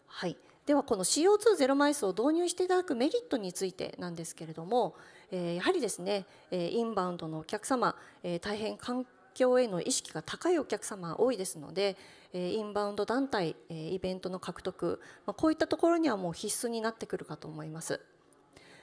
はい、ではこの CO2 ゼロイ数を導入していただくメリットについてなんですけれども、えー、やはりですね、えインバウンドのお客様、えー、大変環境への意識が高いお客様多いですので、えインバウンド団体、えイベントの獲得、まあ、こういったところにはもう必須になってくるかと思います。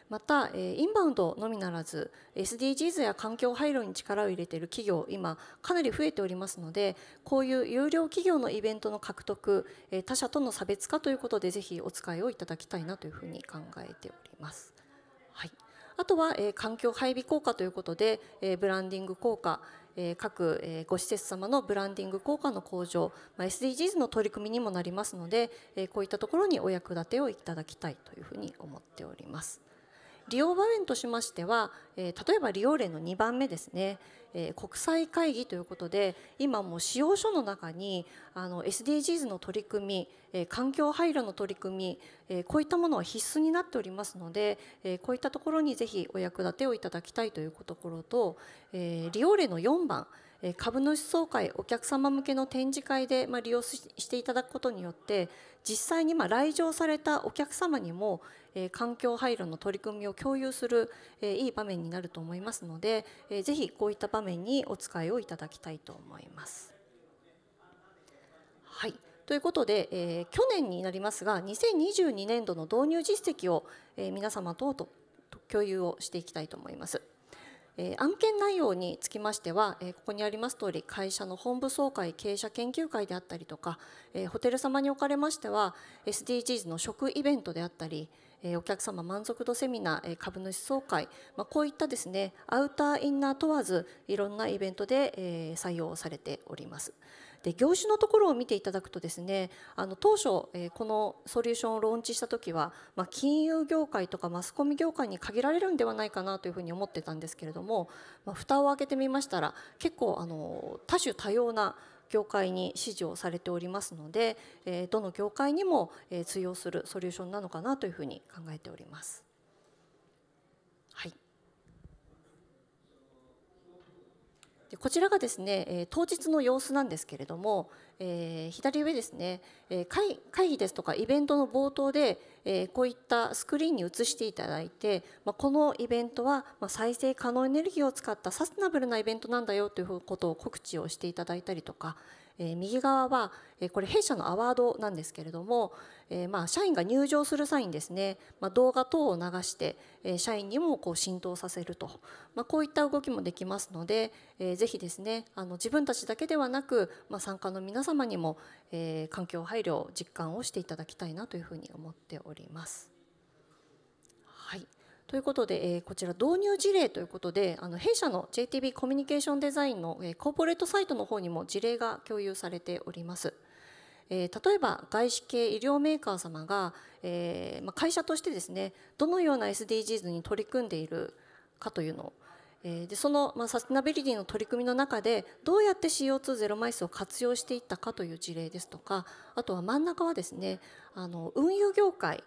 また、えインバウンドのみならず SDGs や環境配慮に力を入れている企業今かなり増えておりますのでこういう有料企業のイベントの獲得、え他社との差別化ということでぜひお使いをいただきたいなというふうに考えております。はいあとは、え環境配備効果ということで、えブランディング効果、え各、えご施設様のブランディング効果の向上、ま SDGs の取り組みにもなりますので、えこういったところにお役立てをいただきたいというふうに思っております。利用場面としましては、えー、例えば利用例の2番目ですね、えー、国際会議ということで今もう使用書の中にあの SDGs の取り組み、えー、環境配慮の取り組み、えこういったものは必須になっておりますので、えこういったところにぜひお役立てをいただきたいというところと、え利用例の4番株主総会お客様向けの展示会で利用していただくことによって実際に来場されたお客様にもえ環境配慮の取り組みを共有する、えいい場面になると思いますので、えー、ぜひこういった場面にお使いをいただきたいと思います。はいということで、えー、去年になりますが2022年度の導入実績を、え皆様とと共有をしていきたいと思います。え案件内容につきましては、えここにあります通り会社の本部総会経営者研究会であったりとか、えホテル様におかれましては SDGs の食イベントであったり、お客様満足度セミナー株主総会、まこういったですねアウターインナー問わずいろんなイベントで採用されております。で業種のところを見ていただくとですねあの当初、えこのソリューションをローンチした時は、ま金融業界とかマスコミ業界に限られるんではないかなというふうに思ってたんですけれども、ま蓋を開けてみましたら結構あの多種多様な業界に支持をされておりますので、えー、どの業界にも通用するソリューションなのかなというふうに考えております。はい、でこちらがですねえ当日の様子なんですけれどもえー、左上ですね、えー、会会議ですとかイベントの冒頭で、えー、こういったスクリーンに映していただいて、まあ、このイベントは、まあ、再生可能エネルギーを使ったサステナブルなイベントなんだよということを告知をしていただいたりとか、えー、右側は、えー、これ弊社のアワードなんですけれども、えー、まあ社員が入場する際にですね、まあ、動画等を流して、えー、社員にもこう浸透させると、まあ、こういった動きもできますので、えー、ぜひですねあの自分たちだけではなく、まあ、参加の皆様にも、えー、環境配慮実感をしていただきたいなというふうに思っております。はいということで、えー、こちら導入事例ということであの弊社の JTB コミュニケーションデザインの、えー、コーポレートサイトの方にも事例が共有されております。えー、例えば外資系医療メーカー様が、えーまあ、会社としてですねどのような SDGs に取り組んでいるかというのをでその、まあ、サステナビリティの取り組みの中でどうやって CO2 ゼロマイスを活用していったかという事例ですとかあとは真ん中はですねあの運輸業界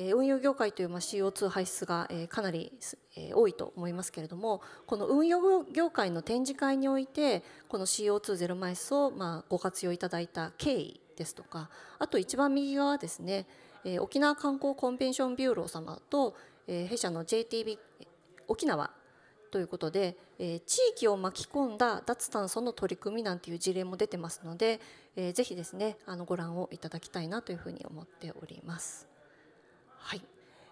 え運輸業界というま CO2 排出が、えかなり、え多いと思いますけれどもこの運輸業界の展示会においてこの CO2 ゼロマイスをまご活用いただいた経緯ですとかあと一番右側ですね、え沖縄観光コンベンションビューロー様と、え弊社の JTB 沖縄ということで、え地域を巻き込んだ脱炭素の取り組みなんていう事例も出てますので、えぜひですねあのご覧をいただきたいなというふうに思っております。はい、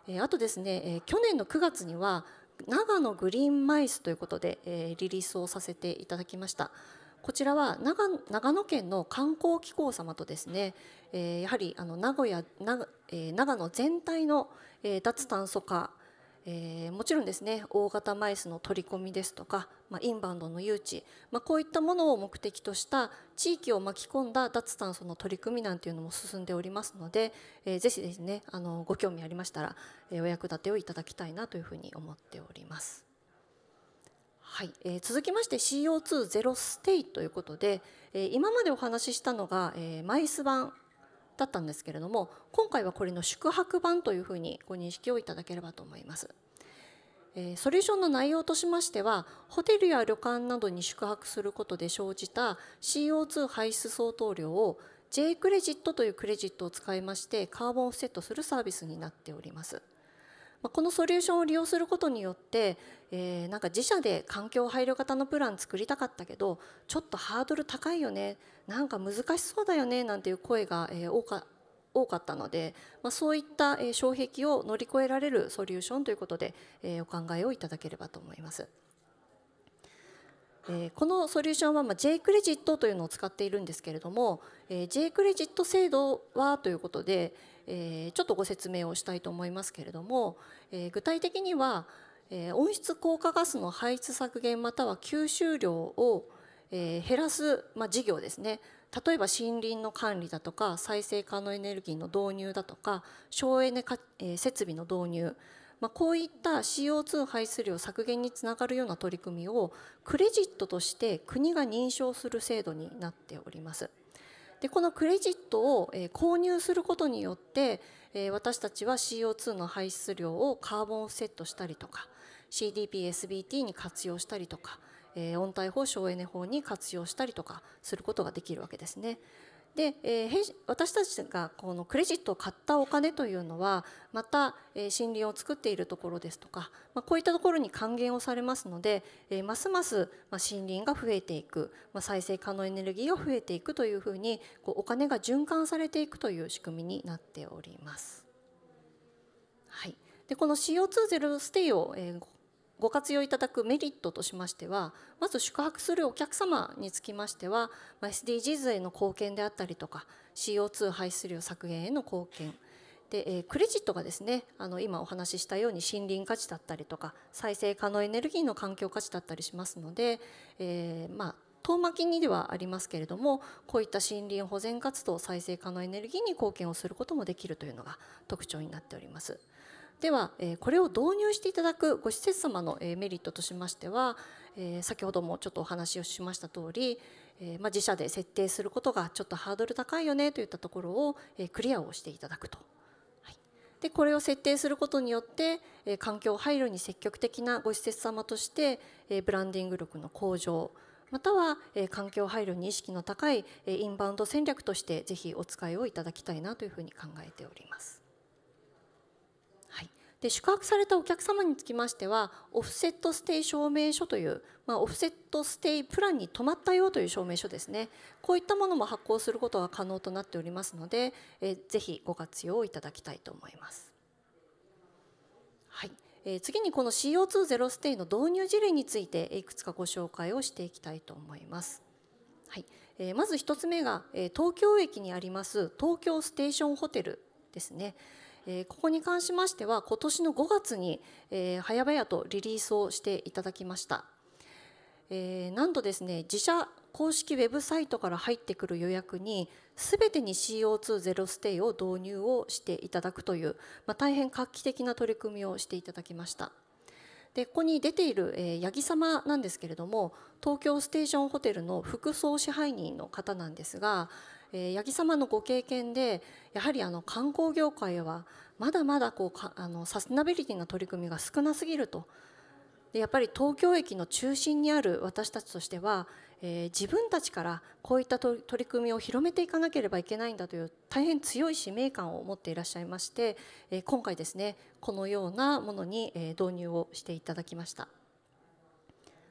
えー、あとですね、えー、去年の9月には長野グリーンマイスということで、えー、リリースをさせていただきました。こちらは長野県の観光機構様とですね、えー、やはりあの名古屋長,、えー、長野全体の、えー、脱炭素化えー、もちろんですね大型マイスの取り込みですとか、まあ、インバウンドの誘致、まあ、こういったものを目的とした地域を巻き込んだ脱炭素の取り組みなんていうのも進んでおりますので、えー、ぜひですねあのご興味ありましたら、えー、お役立てをいただきたいなというふうに思っております。はい、えー、続きまして CO2 ゼロステイということで、えー、今までお話ししたのが、えー、マイス版だったんですけれども今回はこれの宿泊版というふうにご認識をいただければと思います。ソリューションの内容としましてはホテルや旅館などに宿泊することで生じた CO2 排出相当量を J クレジットというクレジットを使いましてカーボンオフセットするサービスになっております。まこのソリューションを利用することによって、えー、なんか自社で環境配慮型のプラン作りたかったけどちょっとハードル高いよねなんか難しそうだよねなんていう声が、えー、多か多かったので、まあ、そういった障壁を乗り越えられるソリューションということで、えー、お考えをいただければと思います。えー、このソリューションは、まあ、J クレジットというのを使っているんですけれども、えー、J クレジット制度はということで、えー、ちょっとご説明をしたいと思いますけれども、えー、具体的には、えー、温室効果ガスの排出削減または吸収量を、えー、減らす、まあ、事業ですね例えば森林の管理だとか再生可能エネルギーの導入だとか省エネか、えー、設備の導入まあ、こういった CO2 排出量削減につながるような取り組みをクレジットとして国が認証する制度になっております。でこのクレジットを、購入することによって、私たちは CO2 の排出量をカーボンオフセットしたりとか CDPSBT に活用したりとか、温帯法省エネ法に活用したりとかすることができるわけですね。で、えー、私たちがこのクレジットを買ったお金というのはまた、えー、森林を作っているところですとか、まあ、こういったところに還元をされますので、えー、ますます、まあ、森林が増えていく、まあ、再生可能エネルギーが増えていくというふうにこうお金が循環されていくという仕組みになっております。はい、でこの CO2 ゼロステイを、えー、ご活用いただくメリットとしましてはまず宿泊するお客様につきましては、ま SDGs への貢献であったりとか CO2 排出量削減への貢献で、えクレジットがですねあの今お話ししたように森林価値だったりとか再生可能エネルギーの環境価値だったりしますので、えー、まあ遠巻きにではありますけれどもこういった森林保全活動再生可能エネルギーに貢献をすることもできるというのが特徴になっております。では、えこれを導入していただくご施設様の、えメリットとしましては、え先ほどもちょっとお話をしました通り、えま自社で設定することがちょっとハードル高いよねといったところを、えクリアをしていただくとでこれを設定することによって、え環境配慮に積極的なご施設様として、えブランディング力の向上または、え環境配慮に意識の高い、えインバウンド戦略としてぜひお使いをいただきたいなというふうに考えております。で宿泊されたお客様につきましてはオフセットステイ証明書という、まあ、オフセットステイプランに泊まったよという証明書ですねこういったものも発行することが可能となっておりますので、えぜひご活用いただきたいと思います。はいえー、次にこの CO2 ゼロステイの導入事例についていくつかご紹介をしていきたいと思います。はいえー、まず1つ目が、え東京駅にあります東京ステーションホテルですね。えここに関しましては今年の5月に、え早々とリリースをしていただきました、えなんとですね自社公式ウェブサイトから入ってくる予約にすべてに CO2 ゼロステイを導入をしていただくという、まあ、大変画期的な取り組みをしていただきました。でここに出ている、えー、八木様なんですけれども東京ステーションホテルの副総支配人の方なんですが、えー、八木様のご経験でやはりあの観光業界はまだまだこうかあのサステナビリティな取り組みが少なすぎるとでやっぱり東京駅の中心にある私たちとしては、えー、自分たちからこういった取り組みを広めていかなければいけないんだという大変強い使命感を持っていらっしゃいまして、えー、今回ですねこのようなものに、え導入をしていただきました。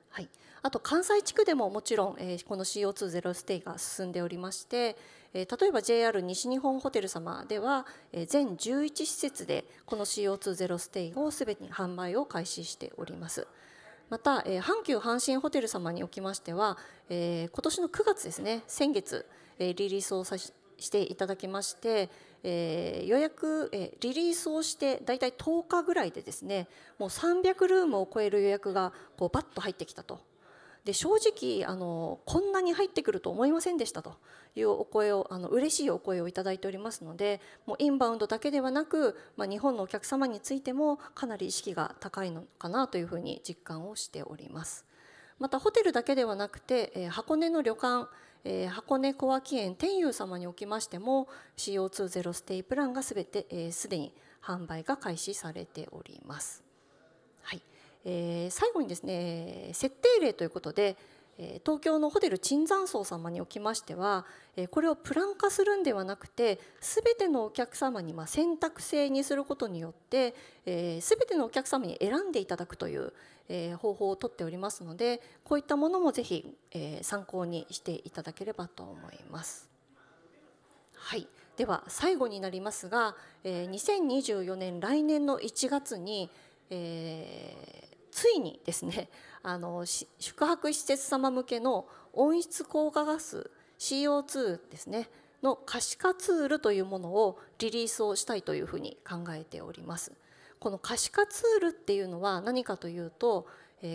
はいあと関西地区でももちろん、えー、この CO2 ゼロステイが進んでおりまして、えー、例えば JR 西日本ホテル様では、えー、全11施設でこの CO2 ゼロステイをすべてに販売を開始しております。また、えー、阪急阪神ホテル様におきましては、えー、今年の9月ですね先月、えー、リリースをさしていただきまして、えー、予約、えー、リリースをして大体10日ぐらいでですねもう300ルームを超える予約がこうバッと入ってきたとで正直あのこんなに入ってくると思いませんでしたというお声をあの嬉しいお声をいただいておりますのでもうインバウンドだけではなく、まあ、日本のお客様についてもかなり意識が高いのかなというふうに実感をしております。またホテルだけではなくて、えー、箱根の旅館、えー、箱根小涌園天佑様におきましても CO2 ゼロステイプランがすべてすで、えー、に販売が開始されております。えー、最後にですね設定例ということで東京のホテル椿山荘様におきましてはこれをプラン化するんではなくて全てのお客様に選択制にすることによって全てのお客様に選んでいただくという方法をとっておりますのでこういったものもぜひ参考にしていただければと思います。はいでは最後になりますが2024年来年の1月に、えーついにですね あの宿泊施設様向けの温室効果ガス CO2 ですねの可視化ツールというものをリリースをしたいというふうに考えております。この可視化ツールっていうのは何かというと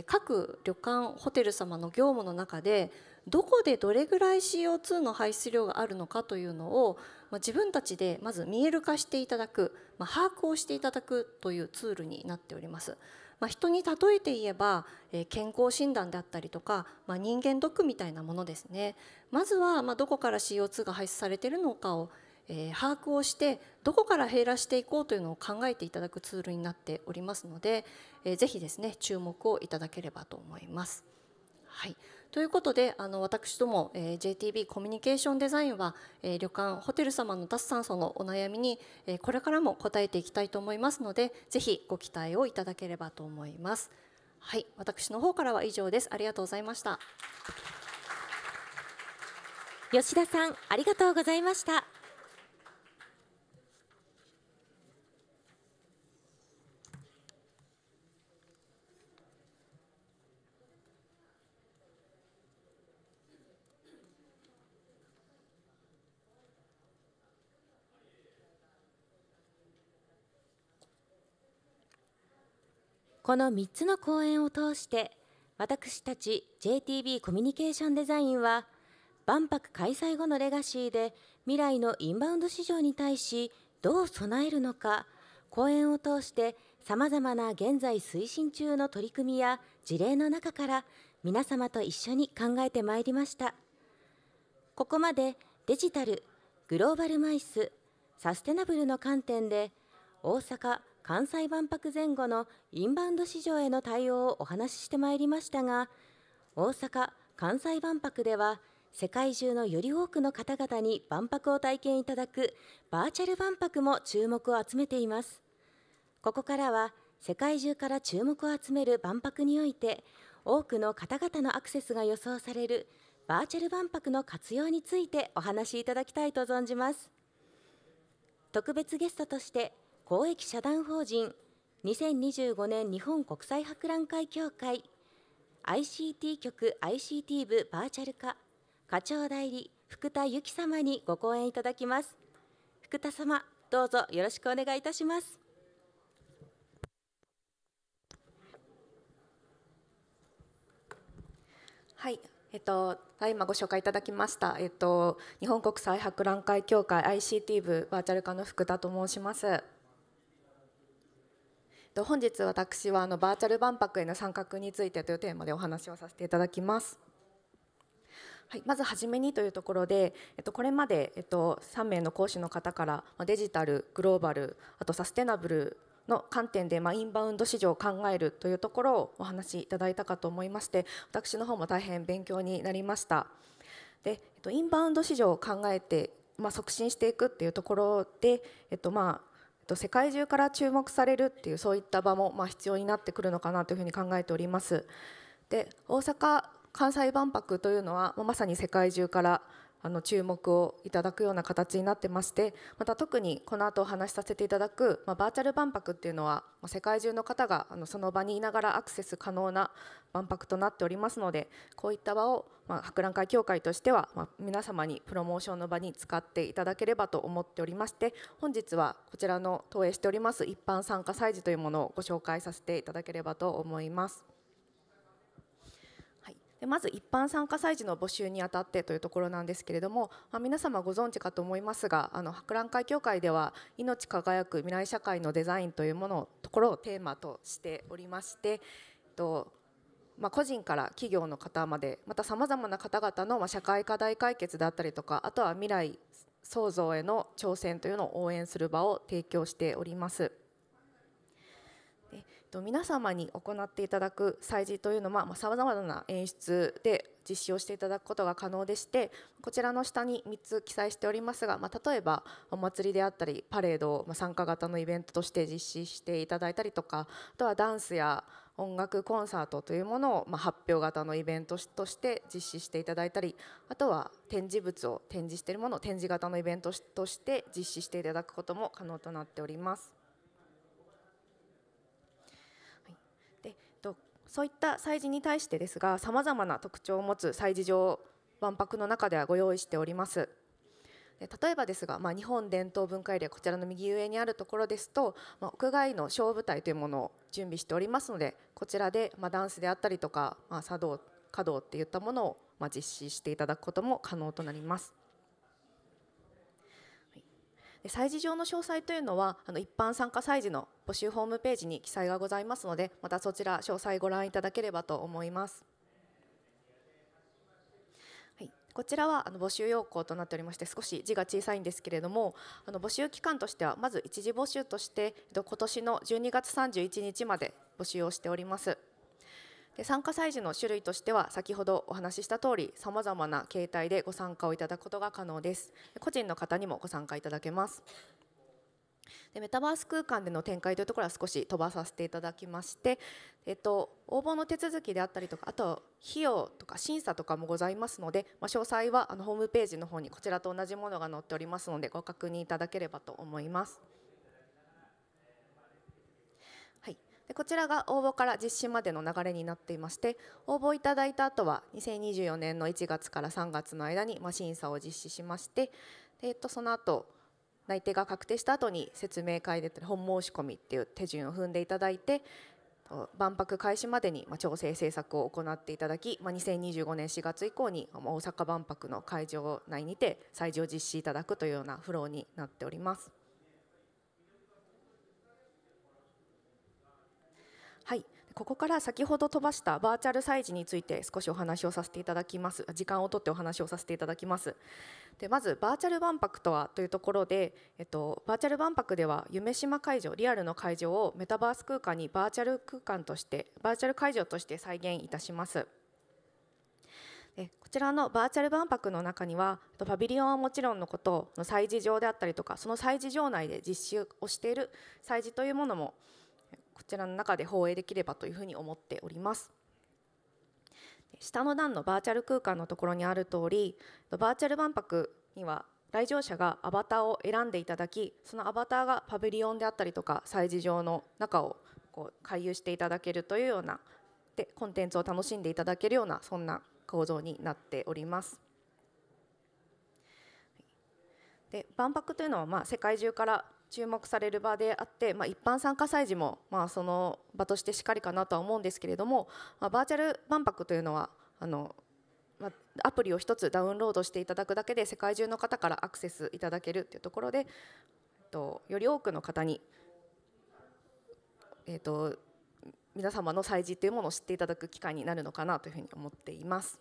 各旅館ホテル様の業務の中でどこでどれぐらい CO2 の排出量があるのかというのを自分たちでまず見える化していただく、まあ、把握をしていただくというツールになっております。まあ、人に例えて言えば、えー、健康診断であったりとか、まあ、人間ドックみたいなものですねまずは、まあ、どこから CO2 が排出されているのかを、えー、把握をしてどこから減らしていこうというのを考えていただくツールになっておりますので、えー、ぜひですね注目をいただければと思います。はいということであの私ども、えー、JTB コミュニケーションデザインは、えー、旅館ホテル様の脱炭素のお悩みに、えー、これからも答えていきたいと思いますのでぜひご期待をいただければと思います。はい、私の方からは以上です。ありがとうございました。吉田さん、ありがとうございました。この3つの講演を通して私たち JTB コミュニケーションデザインは万博開催後のレガシーで未来のインバウンド市場に対しどう備えるのか講演を通してさまざまな現在推進中の取り組みや事例の中から皆様と一緒に考えてまいりましたここまでデジタルグローバルマイスサステナブルの観点で大阪関西万博前後のインバウンド市場への対応をお話ししてまいりましたが大阪・関西万博では世界中のより多くの方々に万博を体験いただくバーチャル万博も注目を集めていますここからは世界中から注目を集める万博において多くの方々のアクセスが予想されるバーチャル万博の活用についてお話しいただきたいと存じます特別ゲストとして公益社団法人2025年日本国際博覧会協会 ICT 局 ICT 部バーチャル化課長代理福田由紀様にご講演いただきます福田様どうぞよろしくお願いいたしますはい、えっと、今ご紹介いただきました、えっと、日本国際博覧会協会 ICT 部バーチャル化の福田と申します。本日私はあのバーチャル万博への参画についてというテーマでお話をさせていただきます。はい、まず初めにというところで、えっと、これまで、えっと、3名の講師の方からデジタルグローバルあとサステナブルの観点で、まあ、インバウンド市場を考えるというところをお話しいただいたかと思いまして私の方も大変勉強になりましたで、えっと、インバウンド市場を考えて、まあ、促進していくっていうところで、えっとまあ、と、世界中から注目されるっていうそういった場も、まあ、必要になってくるのかなというふうに考えております。で大阪関西万博というのは、まあ、まさに世界中からあの注目をいただくような形になってましてまた特にこの後お話しさせていただく、まあ、バーチャル万博っていうのは、まあ、世界中の方があのその場にいながらアクセス可能な万博となっておりますのでこういった場を、まあ、博覧会協会としては、まあ、皆様にプロモーションの場に使っていただければと思っておりまして本日はこちらの投影しております一般参加祭事というものをご紹介させていただければと思います。でまず一般参加祭事の募集にあたってというところなんですけれども、まあ、皆様ご存知かと思いますがあの博覧会協会では「命輝く未来社会のデザイン」というものところをテーマとしておりまして、えっとまあ、個人から企業の方までまたさまざまな方々のま社会課題解決だったりとかあとは未来創造への挑戦というのを応援する場を提供しております。皆様に行っていただく催事というのはさまざ、まな演出で実施をしていただくことが可能でしてこちらの下に3つ記載しておりますが、まあ、例えばお祭りであったりパレードを、ま参加型のイベントとして実施していただいたりとかあとはダンスや音楽コンサートというものを、ま発表型のイベントとして実施していただいたりあとは展示物を展示しているものを展示型のイベントとして実施していただくことも可能となっております。そういった催事に対してですがさまざまな特徴を持つ催事場を万博の中ではご用意しております例えばですが、まあ、日本伝統文化エリアこちらの右上にあるところですと、まあ、屋外の小舞台というものを準備しておりますのでこちらで、まあ、ダンスであったりとか、まあ、茶道華道っていったものを、まあ、実施していただくことも可能となります催事場の詳細というのはあの一般参加催事の募集ホームページに記載がございますのでまたそちら詳細ご覧いただければと思います。こちらはあの募集要項となっておりまして少し字が小さいんですけれどもあの募集期間としてはまず一次募集として今年の12月31日まで募集をしております。で参加祭事の種類としては先ほどお話しした通りさまざまな形態でご参加をいただくことが可能です個人の方にもご参加いただけますでメタバース空間での展開というところは少し飛ばさせていただきまして、えっと、応募の手続きであったりとかあと費用とか審査とかもございますので、まあ、詳細はあのホームページの方にこちらと同じものが載っておりますのでご確認いただければと思います。でこちらが応募から実施までの流れになっていまして応募いただいた後は2024年の1月から3月の間に審査を実施しましてで、えっと、その後内定が確定した後に説明会で本申し込みっていう手順を踏んでいただいて万博開始までに調整政策を行っていただき2025年4月以降に大阪万博の会場内にて採事を実施いただくというようなフローになっております。ここから先ほど飛ばしたバーチャル催事について少しお話をさせていただきます時間をとってお話をさせていただきますでまずバーチャル万博とはというところで、えっと、バーチャル万博では夢島会場リアルの会場をメタバース空間にバーチャル空間としてバーチャル会場として再現いたしますこちらのバーチャル万博の中にはパビリオンはもちろんのことの催事場であったりとかその催事場内で実施をしている催事というものもこちらの中で放映できればというふうに思っております。下の段のバーチャル空間のところにある通りバーチャル万博には来場者がアバターを選んでいただきそのアバターがパビリオンであったりとか催事場の中をこう回遊していただけるというようなでコンテンツを楽しんでいただけるようなそんな構造になっております。で万博というのはまあ世界中から注目される場であって、まあ、一般参加祭事も、まあ、その場としてしっかりかなとは思うんですけれども、まあ、バーチャル万博というのはあの、まあ、アプリを1つダウンロードしていただくだけで世界中の方からアクセスいただけるというところで、と、より多くの方に、えっと、と皆様の祭事というものを知っていただく機会になるのかなというふうに思っています。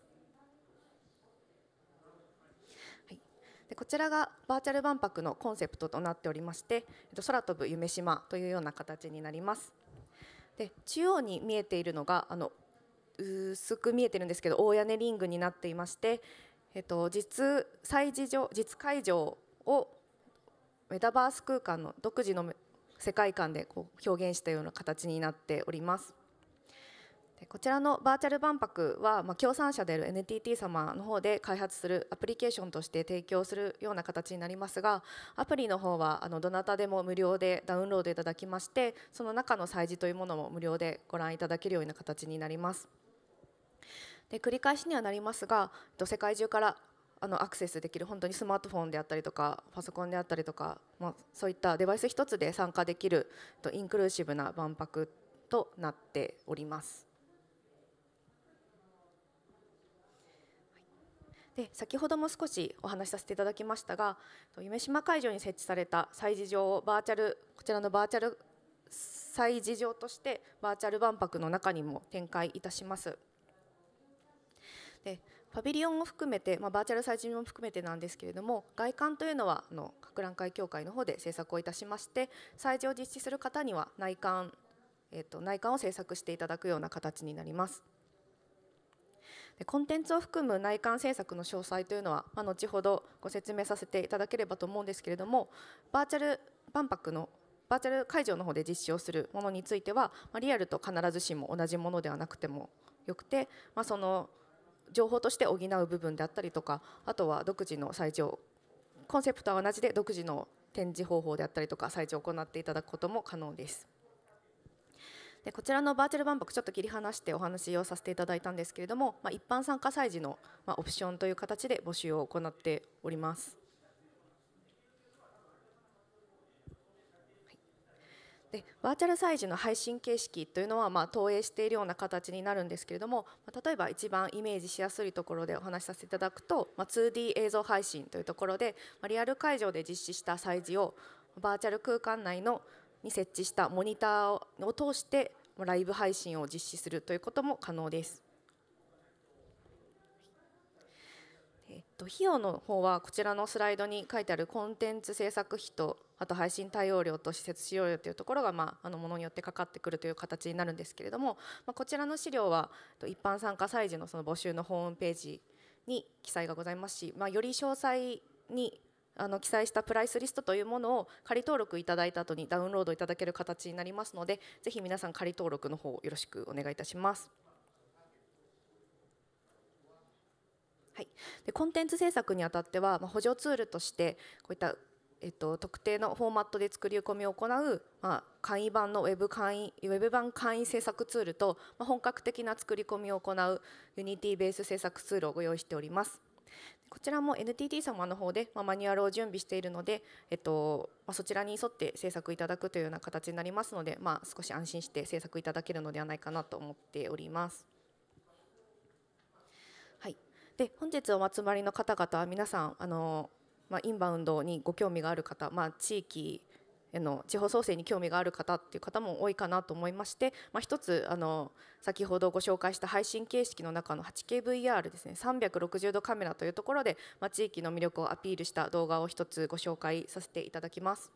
でこちらがバーチャル万博のコンセプトとなっておりまして空飛ぶ夢島というような形になりますで中央に見えているのがあの薄く見えてるんですけど大屋根リングになっていまして、えっと、実催事場実会場をメタバース空間の独自の世界観でこう表現したような形になっております。でこちらのバーチャル万博は、まあ、協賛である NTT 様の方で開発するアプリケーションとして提供するような形になりますがアプリの方はあのどなたでも無料でダウンロードいただきましてその中の催事というものも無料でご覧いただけるような形になります。で繰り返しにはなりますが世界中からあのアクセスできる本当にスマートフォンであったりとかパソコンであったりとか、まあ、そういったデバイス1つで参加できるインクルーシブな万博となっております。で先ほども少しお話しさせていただきましたが夢島会場に設置された催事場をバーチャルこちらのバーチャル祭事場としてバーチャル万博の中にも展開いたします。でパビリオンを含めて、まあ、バーチャル祭事場も含めてなんですけれども外観というのはあの博覧会協会の方で制作をいたしまして祭事を実施する方には内観、えー、と内観を制作していただくような形になります。コンテンツを含む内観政策の詳細というのは、まあ、後ほどご説明させていただければと思うんですけれどもバーチャル万博のバーチャル会場の方で実施をするものについては、まあ、リアルと必ずしも同じものではなくてもよくて、まあ、その情報として補う部分であったりとかあとは独自の採用コンセプトは同じで独自の展示方法であったりとか採用を行っていただくことも可能です。でこちらのバーチャル万博ちょっと切り離してお話をさせていただいたんですけれども、まあ、一般参加祭時の、まあ、オプションという形で募集を行っております。でバーチャル祭事の配信形式というのは、まあ、投影しているような形になるんですけれども、まあ、例えば一番イメージしやすいところでお話しさせていただくと、まあ、2D 映像配信というところで、まあ、リアル会場で実施した祭事をバーチャル空間内のに設置したモニターを通してライブ配信を実施するということも可能です。えっと、費用の方はこちらのスライドに書いてあるコンテンツ制作費とあと配信対応料と施設使用料というところが、まあ、あのものによってかかってくるという形になるんですけれども、まあ、こちらの資料は一般参加催事のその募集のホームページに記載がございますし、まあ、より詳細にあの記載したプライスリストというものを仮登録いただいた後にダウンロードいただける形になりますのでぜひ皆さん仮登録の方よろしくお願いいたします。はい、でコンテンツ制作にあたっては、まあ、補助ツールとしてこういったえっと、特定のフォーマットで作り込みを行う、まあ、簡易版のウェブ簡易ウェブ版簡易制作ツールと、まあ、本格的な作り込みを行う Unity ベース制作ツールをご用意しております。こちらも NTT 様の方で、まあ、マニュアルを準備しているので、えっとまあ、そちらに沿って制作いただくというような形になりますので、まあ、少し安心して制作いただけるのではないかなと思っております。はい、で本日お集まりの方々は皆さんあの、まあ、インバウンドにご興味がある方、まあ、地域の地方創生に興味がある方っていう方も多いかなと思いまして、まあ、一つあの先ほどご紹介した配信形式の中の 8KVR ですね360度カメラというところで、まあ、地域の魅力をアピールした動画を一つご紹介させていただきます。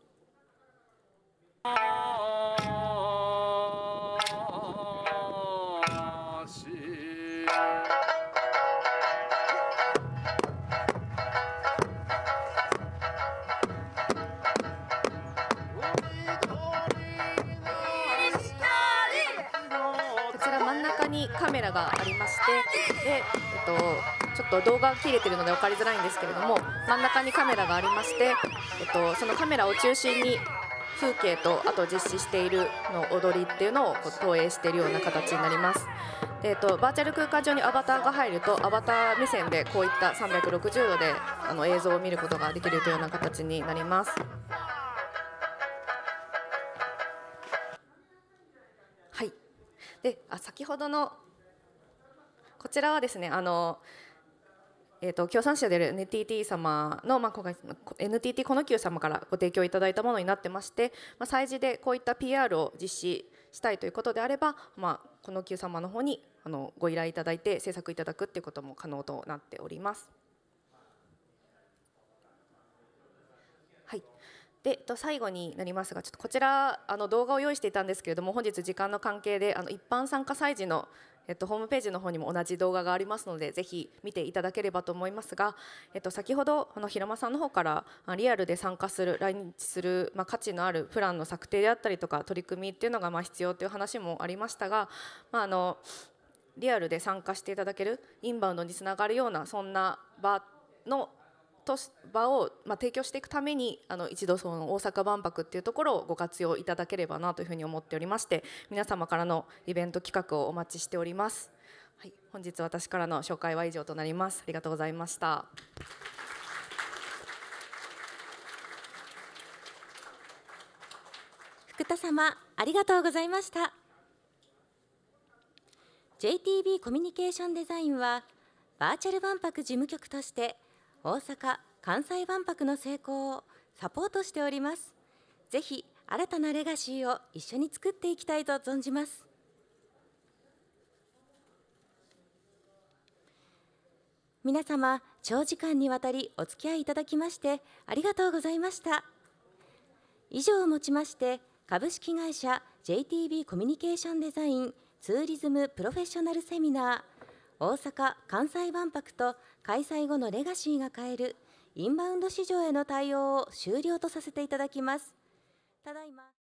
メラがありましてで、えっと、ちょっと動画切れてるので分かりづらいんですけれども真ん中にカメラがありまして、えっと、そのカメラを中心に風景とあと実施しているの踊りっていうのを投影しているような形になります。えっと、バーチャル空間上にアバターが入るとアバター目線でこういった360度であの映像を見ることができるというような形になります。はい、であ先ほどのこちらはですねあのえーと、協賛である NTT 様の、まあ、今回 NTT この Q 様からご提供いただいたものになってまして、まあ、催事でこういった PR を実施したいということであれば、まあ、この Q 様の方にあのご依頼いただいて制作いただくということも可能となっております。はい、で最後になりますがちょっとこちらあの動画を用意していたんですけれども本日時間の関係であの一般参加催事のえっと、ホームページの方にも同じ動画がありますのでぜひ見ていただければと思いますが、えっと、先ほどあの平間さんの方からリアルで参加する来日する、まあ、価値のあるプランの策定であったりとか取り組みっていうのがまあ必要という話もありましたが、まあ、あのリアルで参加していただけるインバウンドにつながるようなそんな場のとし場を、まあ、提供していくためにあの一度その大阪万博っていうところをご活用いただければなというふうに思っておりまして皆様からのイベント企画をお待ちしております、はい、本日私からの紹介は以上となりますありがとうございました福田様ありがとうございました JTB コミュニケーションデザインはバーチャル万博事務局として大阪・関西万博の成功をサポートしております。ぜひ新たなレガシーを一緒に作っていきたいと存じます。皆様、長時間にわたりお付き合いいただきましてありがとうございました。以上をもちまして、株式会社 JTB コミュニケーションデザインツーリズムプロフェッショナルセミナー大阪・関西万博と開催後のレガシーが変えるインバウンド市場への対応を終了とさせていただきます。ただいま